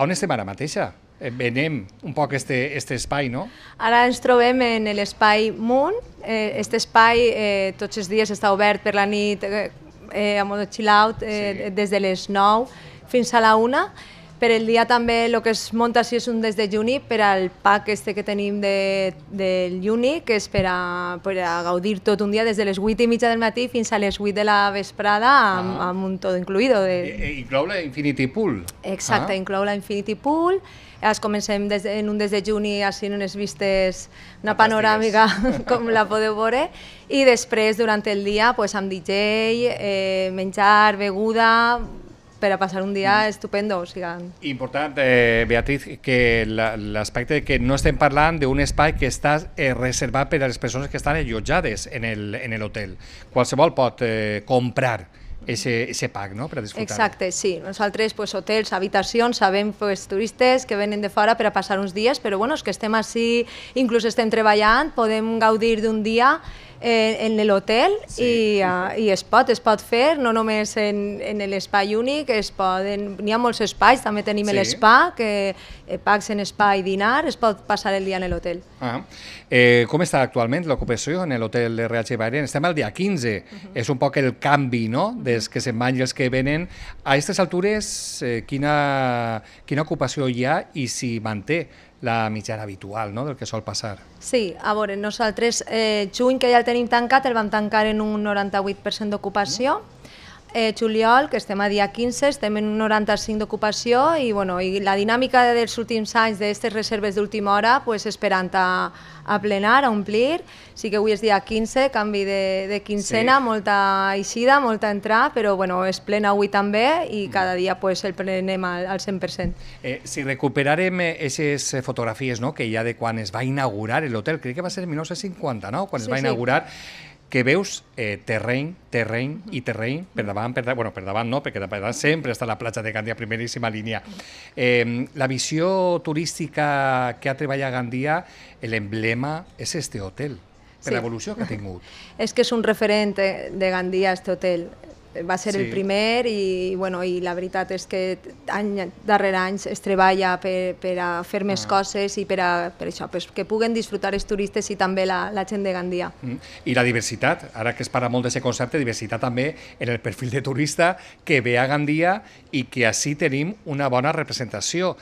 on estem ara mateixa? Eh, venem un poc este, este espai, no? Ara ens trobem en l'espai Moon. Eh, este espai eh, tots els dies està obert per la nit eh, eh, a Modo chill out eh, sí. des de les 9 fins a la 1 per el dia també el que es monta si és un des de juni per al pack este que tenim de, del juni, que és per a, per a gaudir tot un dia des de les 8 i mitja del matí fins a les 8 de la vesprada amb, ah. amb un tot incluïdo. De... I, inclou la Infinity Pool. Exacte, ah. inclou la Infinity Pool. Es comencem des, de, en un des de juni així unes vistes, una panoràmica *laughs* com la podeu veure i després durant el dia pues, amb DJ, eh, menjar, beguda, para pasar un día mm. estupendo. O sigui... Important, eh, Beatriz, que l'aspecte la, que no estem parlant d'un espai que està eh, reservat per a les persones que estan allotjades en el, el en hotel. Qualsevol pot eh, comprar ese, ese pack, no?, per a disfrutar. Exacte, sí. Nosaltres, pues, hotels, habitacions, sabem pues, turistes que venen de fora per a passar uns dies, però bueno, els que estem així, inclús estem treballant, podem gaudir d'un dia en, en l'hotel sí. i, uh, i es pot, es pot fer, no només en, en l'espai únic, es poden, n'hi ha molts espais, també tenim sí. l'espa, que eh, pacs en espai dinar, es pot passar el dia en l'hotel. Ah. Eh, com està actualment l'ocupació en l'hotel RH Bahrein? Estem al dia 15, uh -huh. és un poc el canvi, no?, mhm. des que se'n van i els que venen. A aquestes altures, eh, quina, quina ocupació hi ha i si manté la mitjana habitual no? del que sol passar. Sí, a veure, nosaltres eh, juny, que ja el tenim tancat, el vam tancar en un 98% d'ocupació, mm eh, juliol, que estem a dia 15, estem en un 95 d'ocupació i, bueno, i la dinàmica dels últims anys d'aquestes reserves d'última hora pues, esperant a, a plenar, a omplir. Sí que avui és dia 15, canvi de, de quincena, sí. molta eixida, molta entrada, però bueno, és plena avui també i mm. cada dia pues, el plenem al, al 100%. Eh, si recuperarem aquestes eh, fotografies no? que hi ha de quan es va inaugurar l'hotel, crec que va ser el 1950, no? quan sí, es va inaugurar sí que veus eh, terreny, terreny i terreny per davant, per davant, bueno, per davant no, perquè per davant sempre està la platja de Gandia, primeríssima línia. Eh, la visió turística que ha treballat Gandia, l'emblema és este hotel, per sí. l'evolució que ha *laughs* tingut. És que és un referent eh, de Gandia, este hotel va ser sí. el primer i, bueno, i la veritat és que any darrere anys es treballa per, per a fer més ah. coses i per, a, per això, per que puguen disfrutar els turistes i també la, la gent de Gandia. Mm. I la diversitat, ara que es parla molt d'aquest concepte, diversitat també en el perfil de turista que ve a Gandia i que així tenim una bona representació,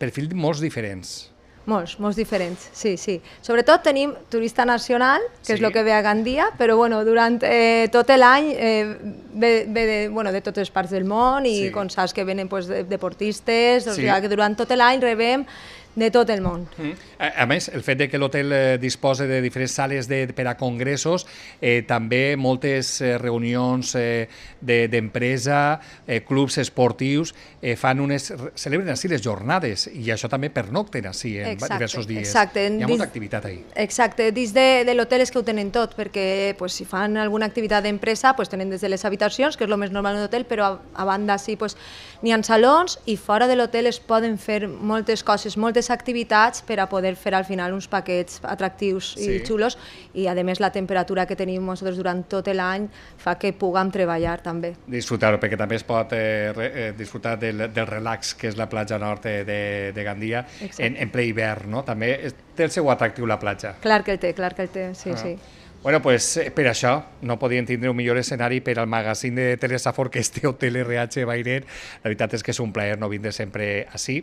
perfils molt diferents. Molts, molts diferents, sí, sí. Sobretot tenim turista nacional, que sí. és el que ve a Gandia, però bueno, durant eh, tot l'any eh, ve, ve de, bueno, de totes les parts del món i sí. com saps que venen pues, deportistes, sí. o sigui, que durant tot l'any rebem de tot el món. Mm. A, a més, el fet de que l'hotel eh, disposa de diferents sales de, per a congressos, eh, també moltes eh, reunions eh, d'empresa, de, eh, clubs esportius, eh, fan unes, celebren així les jornades i això també per nocten, així en exacte, diversos dies. Exacte. Hi ha molta activitat ahí. Exacte, dins de, de l'hotel és que ho tenen tot, perquè pues, si fan alguna activitat d'empresa pues, tenen des de les habitacions, que és el més normal en hotel, però a, a banda sí pues, n'hi ha salons i fora de l'hotel es poden fer moltes coses, moltes moltes activitats per a poder fer al final uns paquets atractius sí. i xulos i a més la temperatura que tenim nosaltres durant tot l'any fa que puguem treballar també. Disfrutar, perquè també es pot eh, re, eh, disfrutar del, del relax que és la platja nord de, de Gandia en, en ple hivern, no? També té el seu atractiu la platja. Clar que el té, clar que el té, sí, ah. sí. Bueno, pues eh, per això no podien tindre un millor escenari per al magazín de Telesafor que este Hotel RH Bairet. La veritat és que és un plaer no vindre sempre així.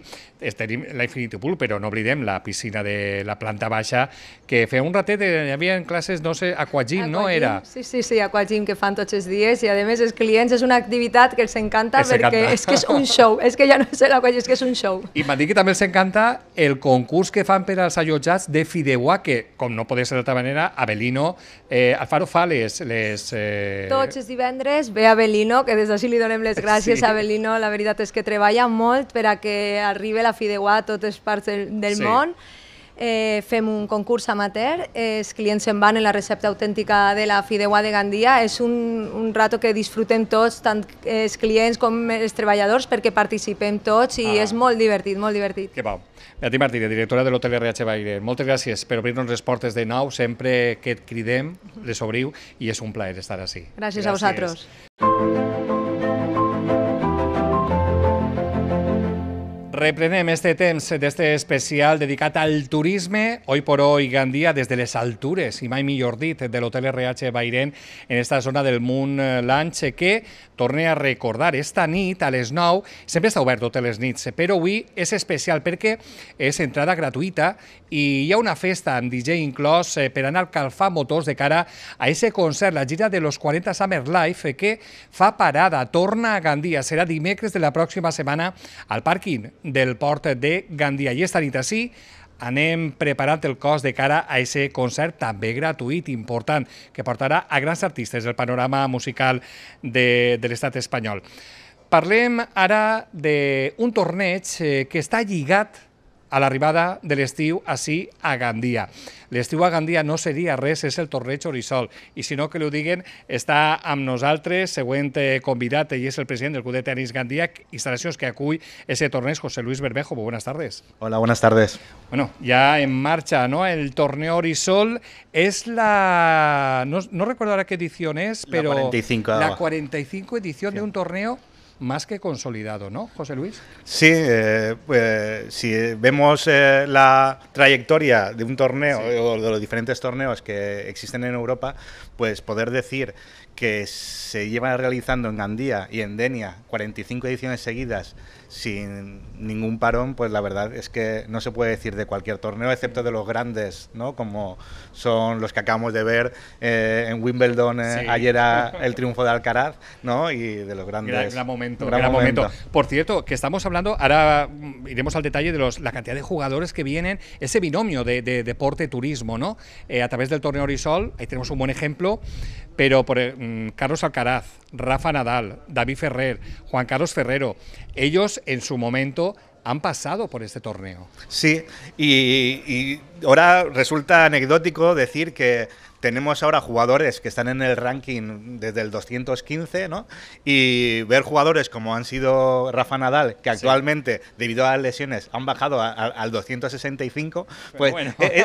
Tenim la Infinity Pool, però no oblidem la piscina de la planta baixa, que feia un ratet, hi havia classes, no sé, aquagym, no era? Sí, sí, sí, aquagym que fan tots els dies i a més els clients és una activitat que els encanta es perquè encanta. és que és un show, és que ja no la l'aquagym, és que és un show. I m'ha dit que també els encanta el concurs que fan per als allotjats de Fideuà, que com no podia ser d'altra manera, Abelino Eh, Faro Fales, les... Eh... Tots els divendres ve a Belino, que des d'ací li donem les gràcies sí. a Belino, la veritat és que treballa molt per a que arribi la Fideuà a totes parts del, del sí. món, eh, fem un concurs amateur, eh, els clients se'n van en la recepta autèntica de la Fideua de Gandia, és un, un rato que disfrutem tots, tant els clients com els treballadors, perquè participem tots i ah. és molt divertit, molt divertit. Que pau. Beatriz de directora de l'Hotel RH Baire, moltes gràcies per obrir-nos les portes de nou, sempre que et cridem les obriu i és un plaer estar així. Gràcies, gràcies. a vosaltres. Reprenem este temps d'este especial dedicat al turisme, hoy por hoy Gandia, des de les altures, i mai millor dit, de l'hotel RH Bairén, en esta zona del Munt Lunch, que, torne a recordar, esta nit a les 9, sempre està obert totes les nits, però avui és especial perquè és entrada gratuïta i hi ha una festa amb DJ inclòs eh, per anar a calfar motors de cara a ese concert, la gira de los 40 Summer Life, que fa parada, torna a Gandia, serà dimecres de la pròxima setmana al pàrquing del port de Gandia. I esta nit així anem preparat el cos de cara a aquest concert també gratuït, important, que portarà a grans artistes del panorama musical de, de l'estat espanyol. Parlem ara d'un torneig eh, que està lligat a la llegada del Estiu, así a Gandía... ...el Estiu a Gandía no sería res, es el Torrecho Orisol, ...y si no que lo diguen, está amb nosaltres, següent eh, convidate y es el presidente del Club de Gandía... Gandia, que acull ese es José Luis Bermejo, buenas tardes. Hola, buenas tardes. Bueno, ya en marcha, ¿no? El torneo Orisol es la... no, recuerdo ahora qué edición es, pero... La 45. edición de un torneo más que consolidado, ¿no, José Luis? Sí, eh, eh, si vemos eh, la trayectoria de un torneo o de los diferentes torneos que existen en Europa, pues poder decir que se llevan realizando en Gandía y en Denia 45 ediciones seguidas sin ningún parón, pues la verdad es que no se puede decir de cualquier torneo, excepto de los grandes, ¿no? Como son los que acabamos de ver eh, en Wimbledon eh, ayer a, *laughs* el triunfo de Alcaraz, ¿no? Y de los grandes. Gran, momento, gran, momento. Por cierto, que estamos hablando, ahora mm, iremos al detalle de los, la cantidad de jugadores que vienen, ese binomio de, de deporte-turismo, ¿no? Eh, a través del torneo Orisol, ahí tenemos un buen ejemplo, pero por mm, Carlos Alcaraz, Rafa Nadal, David Ferrer, Juan Carlos Ferrero, ellos en su momento han pasado por este torneo. Sí, y, ahora resulta anecdótico decir que tenemos ahora jugadores que están en el ranking desde el 215, ¿no? Y ver jugadores como han sido Rafa Nadal, que actualmente, debido a las lesiones, han bajado al 265, pues eh, eh,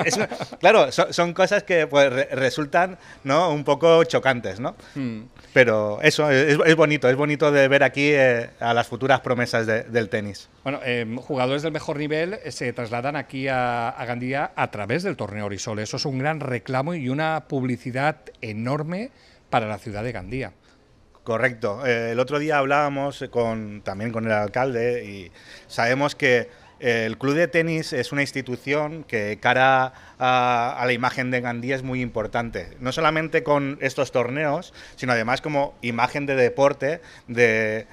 claro, son, cosas que pues, resultan ¿no? un poco chocantes, ¿no? Hmm. Pero eso es, bonito, es bonito de ver aquí eh, a las futuras promesas del tenis. Bueno, em, jugadores del mejor nivel se trasladan aquí a, Gandía a través del torneo Orisol. Eso es un gran reclamo y una publicidad enorme para la ciudad de Gandía. Correcto. Eh, el otro día hablábamos con, también con el alcalde y sabemos que eh, el club de tenis es una institución que cara a, a, la imagen de Gandía es muy importante, no solamente con estos torneos, sino además como imagen de deporte, de,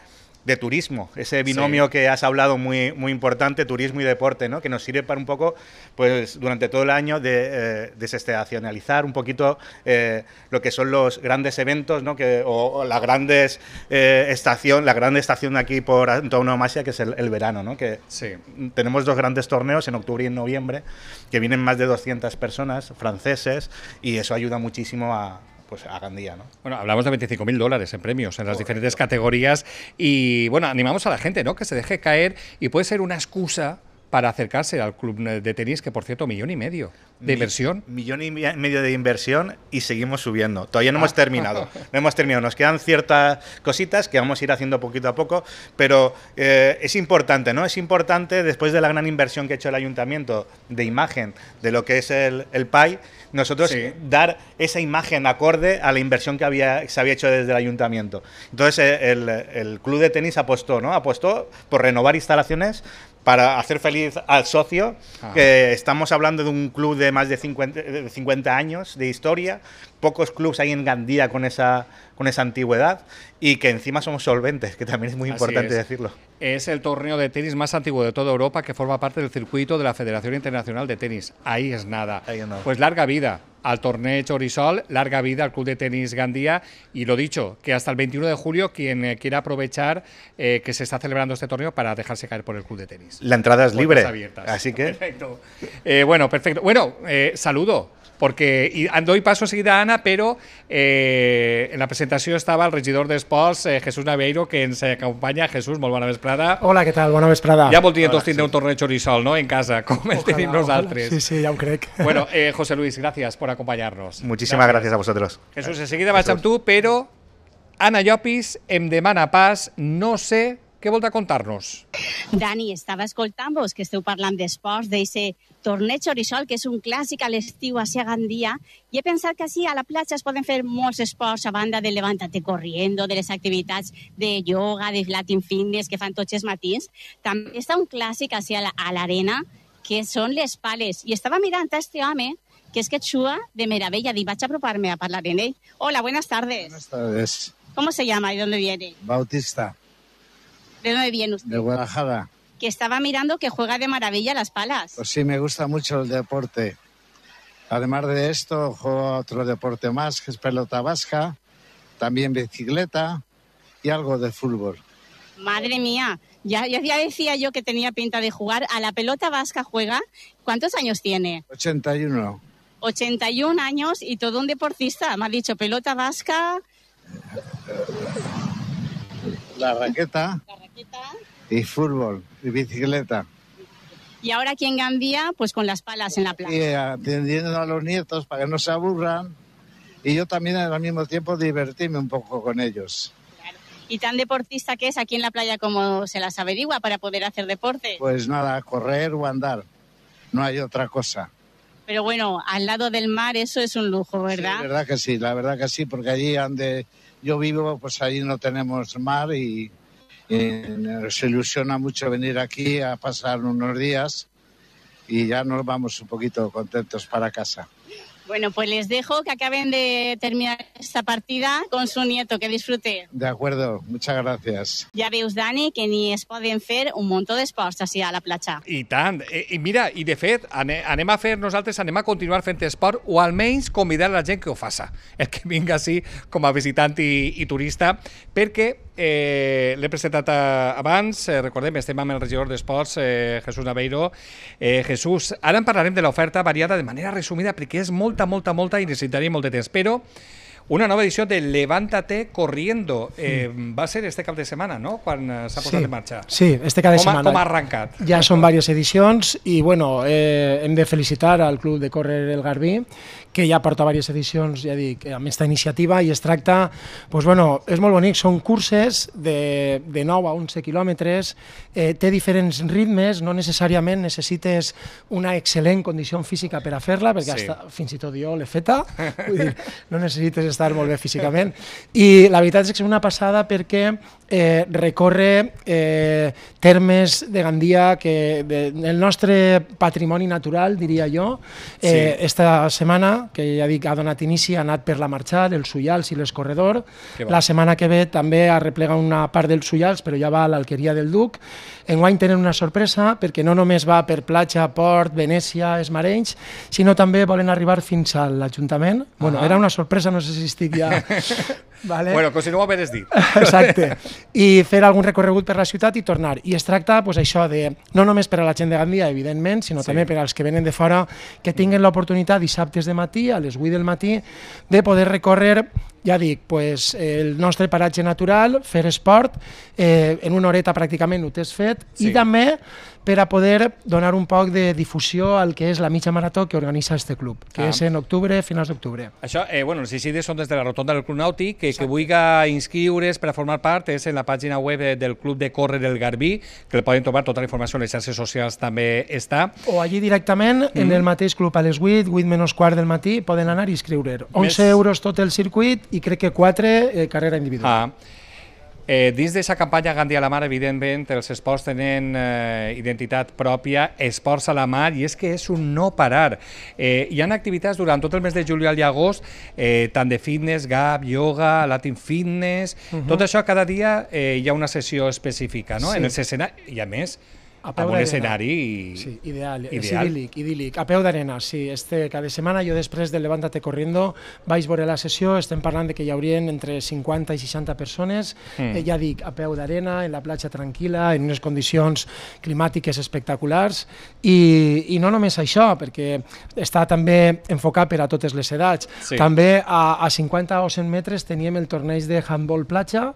de turismo, ese binomio que has hablado muy, muy importante, turismo y deporte, ¿no? que nos sirve para un poco, pues durante todo el año, de eh, desestacionalizar un poquito eh, lo que son los grandes eventos ¿no? que, o, la grandes eh, estación, la gran estación aquí por antonomasia, que es el, verano, que tenemos dos grandes torneos en octubre y en noviembre, que vienen más de 200 personas franceses y eso ayuda muchísimo a, pues hagan día, ¿no? Bueno, hablamos de 25.000 mil dólares en premios en las diferentes categorías y bueno, animamos a la gente, ¿no? Que se deje caer y puede ser una excusa para acercarse al club de tenis, que por cierto, millón y medio de inversión. Millón y medio de inversión y seguimos subiendo. Todavía no hemos *laughs* terminado. No hemos terminado. Nos quedan ciertas cositas que vamos a ir haciendo poquito a poco, pero eh, es importante, ¿no? Es importante, después de la gran inversión que ha hecho el ayuntamiento de imagen de lo que es el, PAI, nosotros dar esa imagen acorde a la inversión que se había hecho desde el ayuntamiento. Entonces, eh, el, el club de tenis apostó, ¿no? Apostó por renovar instalaciones para hacer feliz al socio. que estamos hablando de un club de más de 50, años de historia, pocos clubs hay en Gandía con esa, con esa antigüedad y que encima somos solventes, que también es muy importante decirlo. Es el torneo de tenis más antiguo de toda Europa que forma parte del circuito de la Federación Internacional de Tenis. Ahí es nada. Pues larga vida al Torneo Chorizol, larga vida al Club de Tenis Gandía y lo dicho, que hasta el 21 de julio quien eh, quiera aprovechar eh, que se está celebrando este torneo para dejarse caer por el Club de Tenis. La entrada es libre, abiertas. así que... *laughs* Perfecto. Eh, bueno, perfecto. Bueno, saludo. Porque i y paso seguida a Ana, però eh, en la presentació estava el regidor Sports, eh, Jesús Naveiro, que se acompanya. Jesús, muy buena vesprada. Hola, què tal? Bona vesprada. Ya voldria tots tindre sí. un de chorizol, no?, en casa, com el tenemos tenim nosaltres. Sí, sí, ja un crec. Bueno, eh, José Luis, gràcies per acompanyar-nos. Muchísimas gràcies. gracias a vosotros. Jesús, en seguida vas amb tu, però Ana Llopis em demana pas, no sé què vol contarnos. nos Dani, estava escoltant-vos que esteu parlant d'esports, d'aquest torneig orissol, que és un clàssic a l'estiu a dia, i he pensat que així a la platja es poden fer molts esports a banda de levantar-te corriendo, de les activitats de yoga, de latin fitness que fan tots els matins. També està un clàssic així a l'arena, que són les pales. I estava mirant a este home que et quechua de Meravella. i vaig a me a parlar en ell. Hola, buenas tardes. Buenas tardes. ¿Cómo se llama y dónde viene? Bautista. De Guadalajara. Que estaba mirando que juega de maravilla las palas. Pues sí, me gusta mucho el deporte. Además de esto, juego otro deporte más, que es pelota vasca, también bicicleta y algo de fútbol. Madre mía, ya, ya decía yo que tenía pinta de jugar. A la pelota vasca juega. ¿Cuántos años tiene? 81. 81 años y todo un deportista. Me ha dicho pelota vasca. La raqueta. La raqueta. Y fútbol, y bicicleta. Y ahora aquí en Gambia, pues con las palas en la playa. Y atendiendo a los nietos para que no se aburran. Y yo también al mismo tiempo divertirme un poco con ellos. ¿Y tan deportista que es aquí en la playa como se las averigua para poder hacer deporte? Pues nada, correr o andar. No hay otra cosa. Pero bueno, al lado del mar eso es un lujo, ¿verdad? verdad que sí, la verdad que sí, porque allí donde yo vivo, pues allí no tenemos mar y, nos eh, se ilusiona mucho venir aquí a pasar unos días y ya nos vamos un poquito contentos para casa. Bueno, pues les dejo que acaben de terminar esta partida con su nieto, que disfrute. De acuerdo, muchas gracias. Ya veus, Dani, que ni es poden hacer un de d'esports así a la platja. Y tant. Eh, mira, y de fet, anem a fer nosaltres, anem a continuar fent sport o al menos convidar la gente que ho es *laughs* el que venga así como a y turista, perquè Eh, L'he presentat a, eh, abans, eh, recordem, estem amb el regidor d'Esports, eh, Jesús Naveiro. Eh, Jesús, ara en parlarem de l'oferta variada de manera resumida perquè és molta, molta, molta i necessitaria molt de temps, però una nova edició de Levántate corriendo. Eh, mm. Va ser este cap de setmana, no?, quan eh, s'ha posat sí, en marxa. Sí, este cap de com, setmana. Com ha arrencat? Ja són diverses edicions i, bueno, eh, hem de felicitar al Club de Correr El Garbí, que ja porta diverses edicions, ja dic, eh, amb aquesta iniciativa, i es tracta, doncs, bueno, és molt bonic, són curses de, de 9 a 11 quilòmetres, eh, té diferents ritmes, no necessàriament necessites una excel·lent condició física per a fer-la, perquè sí. hasta, fins i tot jo l'he feta, *laughs* vull dir, no necessites estar molt bé físicament, i la veritat és que és una passada perquè eh, recorre eh, termes de Gandia que de, del nostre patrimoni natural, diria jo. Eh, sí. Esta setmana que ja dic, ha donat inici, ha anat per la Marxal, els Ullals i l'Escorredor. La setmana que ve també ha replegat una part dels Ullals, però ja va a l'Alqueria del Duc. Enguany tenen una sorpresa, perquè no només va per platja, port, Venècia, Esmarenys, sinó també volen arribar fins a l'Ajuntament. Ah. Bueno, era una sorpresa, no sé si estic ja... *laughs* vale. Bueno, no a veres dit. *laughs* Exacte. I fer algun recorregut per la ciutat i tornar. I es tracta pues, això de, no només per a la gent de Gandia, evidentment, sinó sí. també per als que venen de fora, que tinguin l'oportunitat dissabtes de matí matí, a les 8 del matí, de poder recórrer ja dic, pues, el nostre paratge natural, fer esport, eh, en una horeta pràcticament ho tens fet, sí. i també per a poder donar un poc de difusió al que és la mitja marató que organitza este club, que ah. és en octubre, finals d'octubre. Això, eh, bueno, les incides són des de la rotonda del Club Nàutic, que, Exacte. que vulgui inscriure's per a formar part és en la pàgina web eh, del Club de Corre del Garbí, que el poden trobar tota la informació, les xarxes socials també està. O allí directament, mm. en mm-hmm. el mateix club a les 8, 8 menys quart del matí, poden anar i inscriure. 11 Més... euros tot el circuit i crec que 4 eh, carrera individual. Ah. Eh, dins d'aquesta campanya Gandhi a la mar, evidentment, els esports tenen eh, identitat pròpia, esports a la mar, i és que és un no parar. Eh, hi han activitats durant tot el mes de juliol i agost, eh, tant de fitness, gap, yoga, latin fitness... Uh -huh. Tot això cada dia eh, hi ha una sessió específica, no? Sí. En el escenari, I a més, a peu amb un escenari i... sí, ideal, eh, ideal. idíl·lic, idíl·lic, a peu d'arena, sí, este cada setmana jo després de Levántate Corriendo vaig veure la sessió, estem parlant de que hi haurien entre 50 i 60 persones, mm. eh, ja dic, a peu d'arena, en la platja tranquil·la, en unes condicions climàtiques espectaculars, i, i no només això, perquè està també enfocat per a totes les edats, sí. també a, a 50 o 100 metres teníem el torneig de handball platja,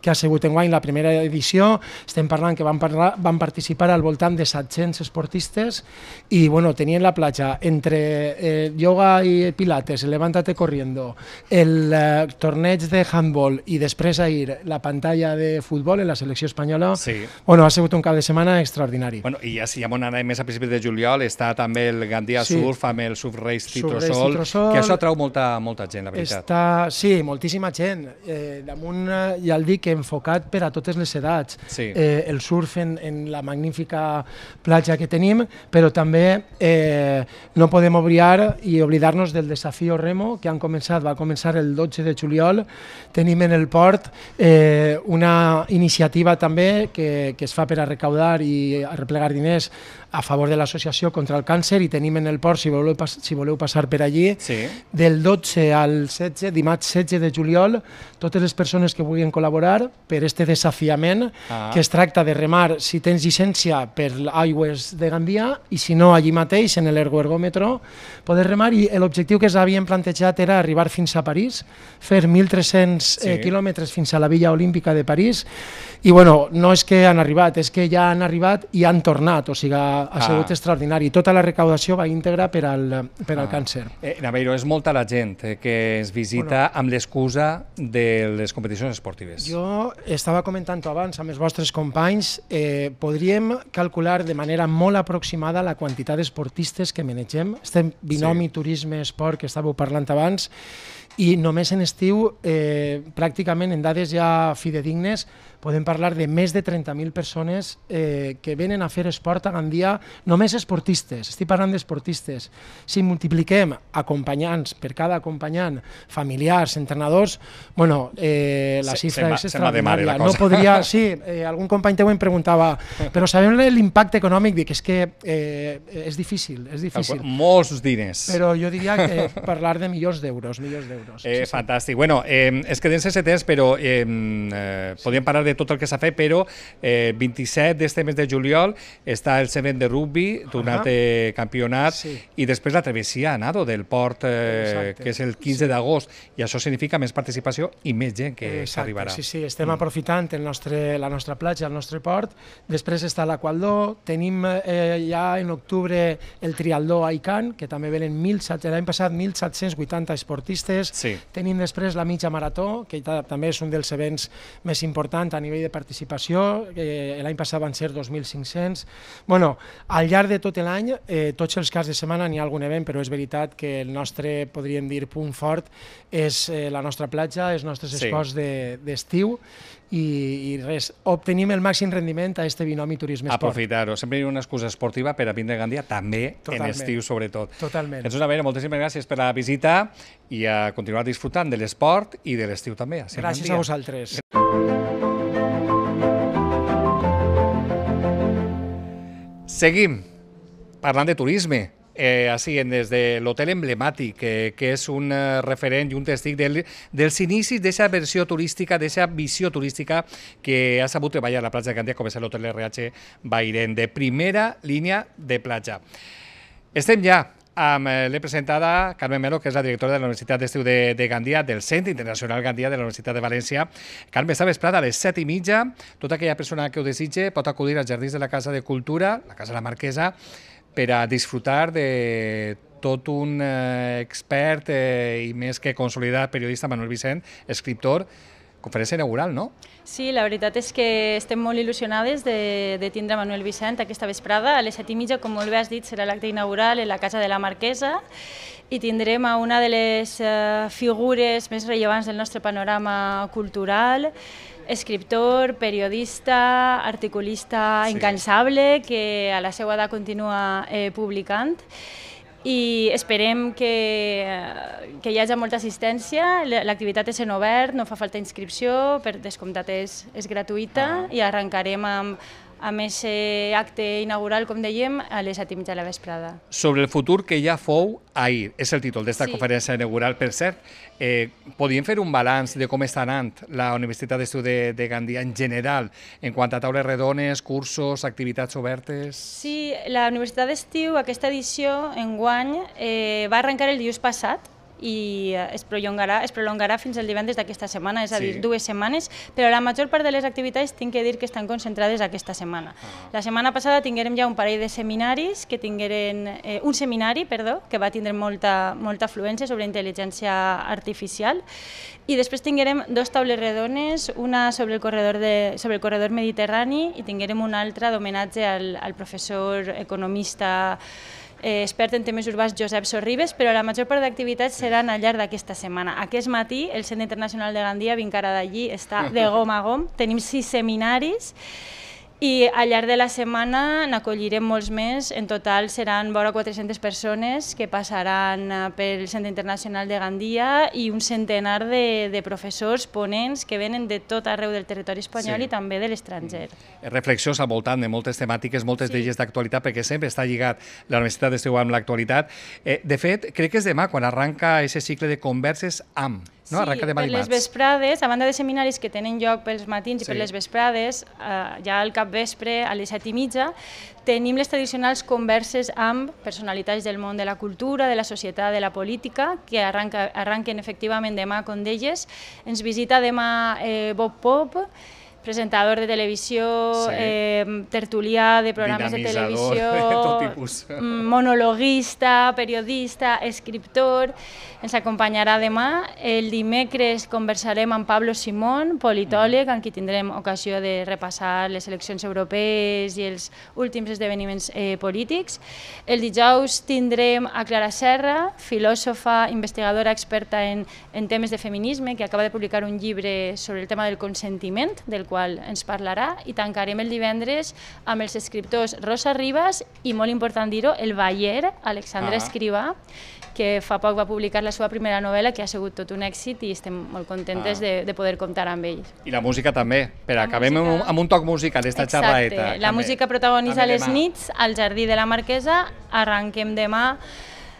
que ha sigut enguany la primera edició, estem parlant que van, parlar, van participar a al voltant de 700 esportistes i bueno, tenien la platja entre eh, yoga i pilates, levántate corriendo, el eh, torneig de handball i després ir la pantalla de futbol en la selecció espanyola. Sí. Bueno, ha sigut un cap de setmana extraordinari. Bueno, I ja, si ja on anem més a principis de juliol està també el Gandia sí. Surf amb el Surf Race Citrosol, Titrosol, que això atrau molta, molta gent, la veritat. Està, sí, moltíssima gent. Eh, damunt, eh, ja el dic, enfocat per a totes les edats. Sí. Eh, el surf en, en la magnífica l'única platja que tenim, però també eh, no podem obliar i oblidar-nos del desafió remo que han començat, va començar el 12 de juliol. Tenim en el port eh, una iniciativa també que, que es fa per a recaudar i a replegar diners a favor de l'associació contra el càncer i tenim en el port, si voleu, pas, si voleu passar per allí, sí. del 12 al 16, dimarts 16 de juliol, totes les persones que vulguin col·laborar per este desafiament ah. que es tracta de remar si tens llicència per aigües de Gandia i si no allí mateix, en l'ergoergòmetro, poder remar i l'objectiu que s'havien plantejat era arribar fins a París, fer 1.300 eh, sí. eh, quilòmetres fins a la Villa Olímpica de París i bueno, no és que han arribat, és que ja han arribat i han tornat, o sigui, ha sigut ah. extraordinari. Tota la recaudació va íntegra per al, per ah. al càncer. Eh, Naveiro, és molta la gent eh, que es visita bueno, amb l'excusa de les competicions esportives. Jo estava comentant abans amb els vostres companys, eh, podríem calcular de manera molt aproximada la quantitat d'esportistes que manegem. Estem binomi sí. turisme-esport, que estàveu parlant abans, i només en estiu, eh, pràcticament en dades ja fidedignes, podem parlar de més de 30.000 persones eh, que venen a fer esport a Gandia, només esportistes, estic parlant d'esportistes. Si multipliquem acompanyants, per cada acompanyant, familiars, entrenadors, bueno, eh, la se, xifra se és extraordinària. No podria, *laughs* sí, eh, algun company teu em preguntava, però sabem l'impacte econòmic? Dic, és que eh, és difícil, és difícil. Molts diners. Però jo diria que *laughs* parlar de milions d'euros, milions d'euros. Eh, sí, fantàstic. Sí. Bueno, eh, és que tens ese temps, però eh, eh, podríem parlar de tot el que s'ha fet, però eh, 27 d'aquest mes de juliol està el cement de rugby d'un uh -huh. altre campionat sí. i després la travessia a Nado del port, eh, que és el 15 sí. d'agost, i això significa més participació i més gent que s'arribarà. Sí, sí, estem mm. aprofitant el nostre, la nostra platja, el nostre port, després està la Qualdó, tenim eh, ja en octubre el Trialdó a Ican, que també venen l'any passat 1.780 esportistes, sí. tenim després la mitja marató, que també és un dels events més importants a nivell de participació, eh, l'any passat van ser 2.500. Bueno, al llarg de tot l'any, eh, tots els cas de setmana n'hi ha algun event, però és veritat que el nostre, podríem dir, punt fort és eh, la nostra platja, els nostres sí. esports d'estiu, de, i, i res, obtenim el màxim rendiment a este binomi turisme-esport. Aprofitar-ho, sempre hi ha una excusa esportiva per a vindre a Gandia, també Totalment. en estiu sobretot. Totalment. una vera, moltíssimes gràcies per la visita i a continuar disfrutant de l'esport i de l'estiu també. A gràcies a vosaltres. Gràcies. Seguim parlant de turisme, eh, així, des de l'hotel emblemàtic, eh, que és un eh, referent i un testic del, dels inicis d'aquesta versió turística, d'aquesta visió turística que ha sabut treballar a la platja de Gandia, com és l'hotel RH Bairén, de primera línia de platja. Estem ja amb eh, la presentada Carmen Melo, que és la directora de la Universitat d'Estiu de, de Gandia, del Centre Internacional Gandia de la Universitat de València. Carmen, està vesprada a les set i mitja, tota aquella persona que ho desitge pot acudir als jardins de la Casa de Cultura, la Casa de la Marquesa, per a disfrutar de tot un eh, expert eh, i més que consolidat periodista, Manuel Vicent, escriptor, conferència inaugural, no? Sí, la veritat és que estem molt il·lusionades de, de tindre Manuel Vicent aquesta vesprada. A les set i mitja, com molt bé has dit, serà l'acte inaugural en la Casa de la Marquesa i tindrem a una de les eh, figures més rellevants del nostre panorama cultural, escriptor, periodista, articulista sí. incansable, que a la seva edat continua eh, publicant i esperem que, eh, que hi hagi molta assistència. L'activitat és en obert, no fa falta inscripció, per descomptat és, és gratuïta ah. i arrencarem amb a més acte inaugural, com dèiem, a les 7 mitja de la vesprada. Sobre el futur que ja fou ahir, és el títol d'esta sí. conferència inaugural. Per cert, eh, podíem fer un balanç de com està anant la Universitat d'Estu de, de Gandia en general, en quant a taules redones, cursos, activitats obertes? Sí, la Universitat d'Estiu, aquesta edició, en guany, eh, va arrencar el dius passat, i es prolongarà, es prolongarà fins el divendres d'aquesta setmana, és a dir, sí. dues setmanes, però la major part de les activitats tinc que dir que estan concentrades aquesta setmana. -huh. Ah. La setmana passada tinguérem ja un parell de seminaris, que tingueren, eh, un seminari, perdó, que va tindre molta, molta afluència sobre intel·ligència artificial, i després tinguérem dos taules redones, una sobre el corredor, de, sobre el corredor mediterrani i tinguérem una altra d'homenatge al, al professor economista eh, expert en temes urbans Josep Sorribes, però la major part d'activitats seran al llarg d'aquesta setmana. Aquest matí el Centre Internacional de Gandia, vinc ara d'allí, està *laughs* de gom a gom. Tenim sis seminaris i al llarg de la setmana n'acollirem molts més, en total seran vora 400 persones que passaran eh, pel Centre Internacional de Gandia i un centenar de, de professors, ponents, que venen de tot arreu del territori espanyol sí. i també de l'estranger. Mm. Eh, reflexions al voltant de moltes temàtiques, moltes sí. d'elles d'actualitat, perquè sempre està lligat la Universitat de amb l'actualitat. Eh, de fet, crec que és demà quan arranca aquest cicle de converses amb no? Arrenca demà per les vesprades, a banda de seminaris que tenen lloc pels matins sí. i per les vesprades, eh, ja al capvespre, a les set i mitja, tenim les tradicionals converses amb personalitats del món de la cultura, de la societat, de la política, que arranca, arranquen efectivament demà, com deies. Ens visita demà eh, Bob Pop, presentador de televisió, sí. eh, tertulià de programes de televisió, de mm, monologuista, periodista, escriptor... Ens acompanyarà demà. El dimecres conversarem amb Pablo Simón, politòleg, mm. amb qui tindrem ocasió de repassar les eleccions europees i els últims esdeveniments eh, polítics. El dijous tindrem a Clara Serra, filòsofa, investigadora experta en, en temes de feminisme, que acaba de publicar un llibre sobre el tema del consentiment, del qual ens parlarà, i tancarem el divendres amb els escriptors Rosa Ribas i, molt important dir-ho, el Bayer, Alexandre ah. Escrivà, que fa poc va publicar la seva primera novel·la, que ha sigut tot un èxit i estem molt contentes ah. de, de poder comptar amb ells. I la música també, per la acabem música... amb, un, amb un toc musical, esta Exacte. xerraeta. La també. música protagonitza les demà. nits al Jardí de la Marquesa, arranquem demà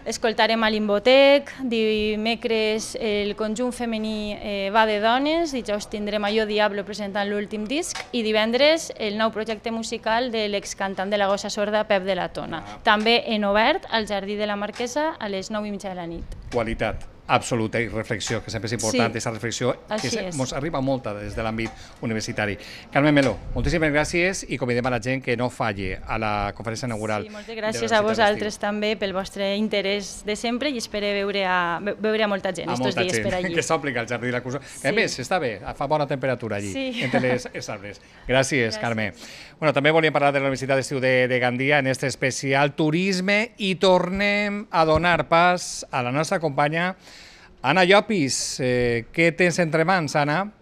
escoltarem a l'Imbotec, dimecres el conjunt femení eh, va de dones, us tindrem a Jo Diablo presentant l'últim disc i divendres el nou projecte musical de l'excantant de la gossa sorda Pep de la Tona. Ah. També en obert al Jardí de la Marquesa a les 9 i mitja de la nit qualitat absoluta i reflexió, que sempre és important, aquesta sí. reflexió Així que ens arriba molta des de l'àmbit universitari. Carme Meló, moltíssimes gràcies i convidem a la gent que no falli a la conferència inaugural. Sí, moltes gràcies a vosaltres també pel vostre interès de sempre i espero veure a, veure a molta gent a dies gent, per allí. *laughs* Que s'ompli el jardí de la cursa. Sí. A més, està bé, fa bona temperatura allí, sí. entre les, *laughs* les arbres. Gràcies, gràcies, Carme. Bueno, també volíem parlar de la Universitat d'Estiu de, de Gandia en este especial turisme i tornem a donar pas a la nostra companya Ana Llopis, eh, què tens entre mans, Anna?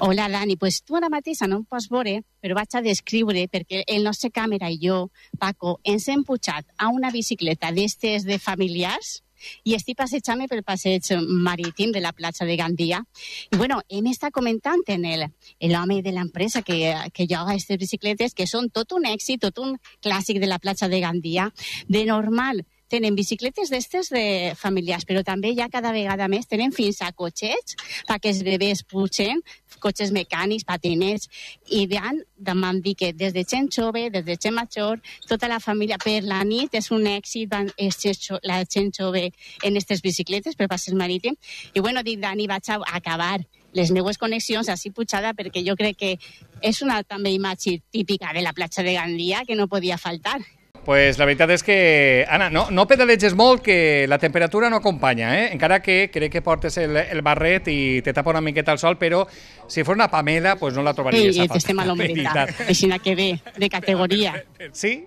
Hola, Dani. Pues tu ara mateix no em pots veure, però vaig a descriure perquè el nostre càmera i jo, Paco, ens hem pujat a una bicicleta d'estes de familiars i estic passejant-me pel passeig marítim de la platja de Gandia. I bueno, hem estat comentant en el, l'home de l'empresa que, que lloga aquestes bicicletes, que són tot un èxit, tot un clàssic de la platja de Gandia. De normal, tenen bicicletes d'estes de familiars, però també ja cada vegada més tenen fins a cotxets perquè els bebès pugen, cotxes mecànics, patinets, i van, vam dir que des de gent jove, des de gent major, tota la família per la nit és un èxit, van, la gent jove en aquestes bicicletes per el marítim. I bueno, dic, Dani, vaig a acabar les meues connexions així pujada perquè jo crec que és una també imatge típica de la platja de Gandia que no podia faltar. Pues la veritat és que, Anna, no, no pedaleges molt, que la temperatura no acompanya, eh? encara que crec que portes el, el barret i te tapa una miqueta el sol, però si fos una pamela, pues no la trobaries Ei, a Estem a l'ombrera, *laughs* així que ve, de categoria. Sí?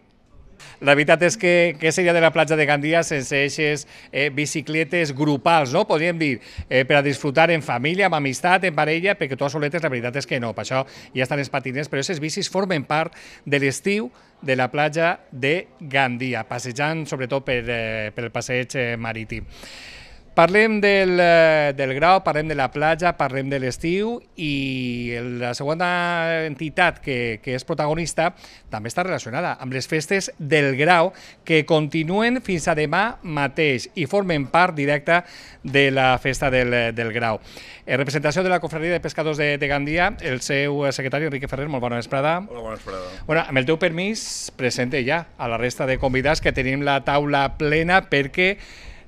La veritat és que què seria de la platja de Gandia sense aquestes eh, bicicletes grupals, no? Podríem dir, eh, per a disfrutar en família, amb amistat, en parella, perquè totes soletes la veritat és que no, per això ja estan els patines, però aquestes bicis formen part de l'estiu de la platja de Gandia, passejant sobretot per, eh, per pel passeig eh, marítim. Parlem del, eh, del grau, parlem de la platja, parlem de l'estiu i la segona entitat que, que és protagonista també està relacionada amb les festes del grau que continuen fins a demà mateix i formen part directa de la festa del, del grau. En representació de la Confraria de Pescadors de, de Gandia, el seu secretari Enrique Ferrer, molt bona vesprada. Hola, bona vesprada. Bueno, amb el teu permís, presente ja a la resta de convidats que tenim la taula plena perquè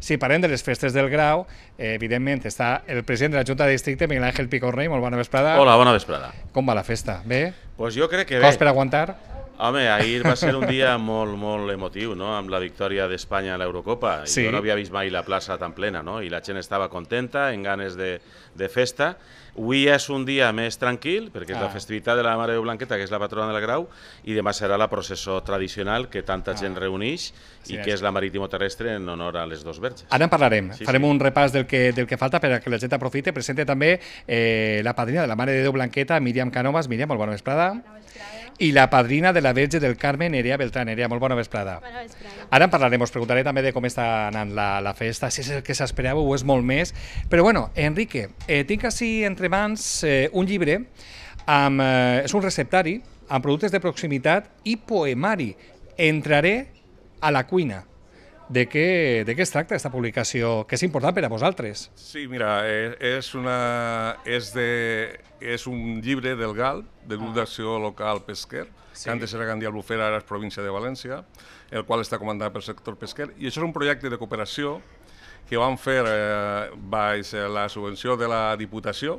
si parlem de les festes del Grau, eh, evidentment està el president de la Junta de Districte, Miguel Ángel Picorrey, molt bona vesprada. Hola, bona vesprada. Com va la festa? Bé? Pues jo crec que bé. Cos per aguantar? Home, ahir va ser un dia molt, molt emotiu, no?, amb la victòria d'Espanya a l'Eurocopa. Sí. Jo no havia vist mai la plaça tan plena, no?, i la gent estava contenta, en ganes de, de festa. Avui és un dia més tranquil, perquè és ah. la festivitat de la Mare de Blanqueta, que és la patrona del Grau, i demà serà la processó tradicional que tanta ah. gent reuneix sí, i que és la Marítimo Terrestre en honor a les dos verges. Ara en parlarem. Sí, Farem sí. un repàs del que, del que falta per a que la gent aprofite. Presente també eh, la padrina de la Mare de Déu Blanqueta, Míriam Canovas. Míriam, molt bona vesprada. Bona vesprada i la padrina de la Verge del Carmen, Nerea Beltrán. Nerea, molt bona vesprada. Bona vesprada. Ara en parlarem, us preguntaré també de com està anant la, la festa, si és el que s'esperava o és molt més. Però bueno, Enrique, eh, tinc així entre mans eh, un llibre, amb, eh, és un receptari amb productes de proximitat i poemari. Entraré a la cuina de què, de què es tracta aquesta publicació, que és important per a vosaltres. Sí, mira, eh, és, una, és, de, és un llibre del GAL, de grup ah. d'acció local pesquer, sí. que antes era Gandia Albufera, ara és província de València, el qual està comandat pel sector pesquer, i això és un projecte de cooperació que van fer eh, baix eh, la subvenció de la Diputació,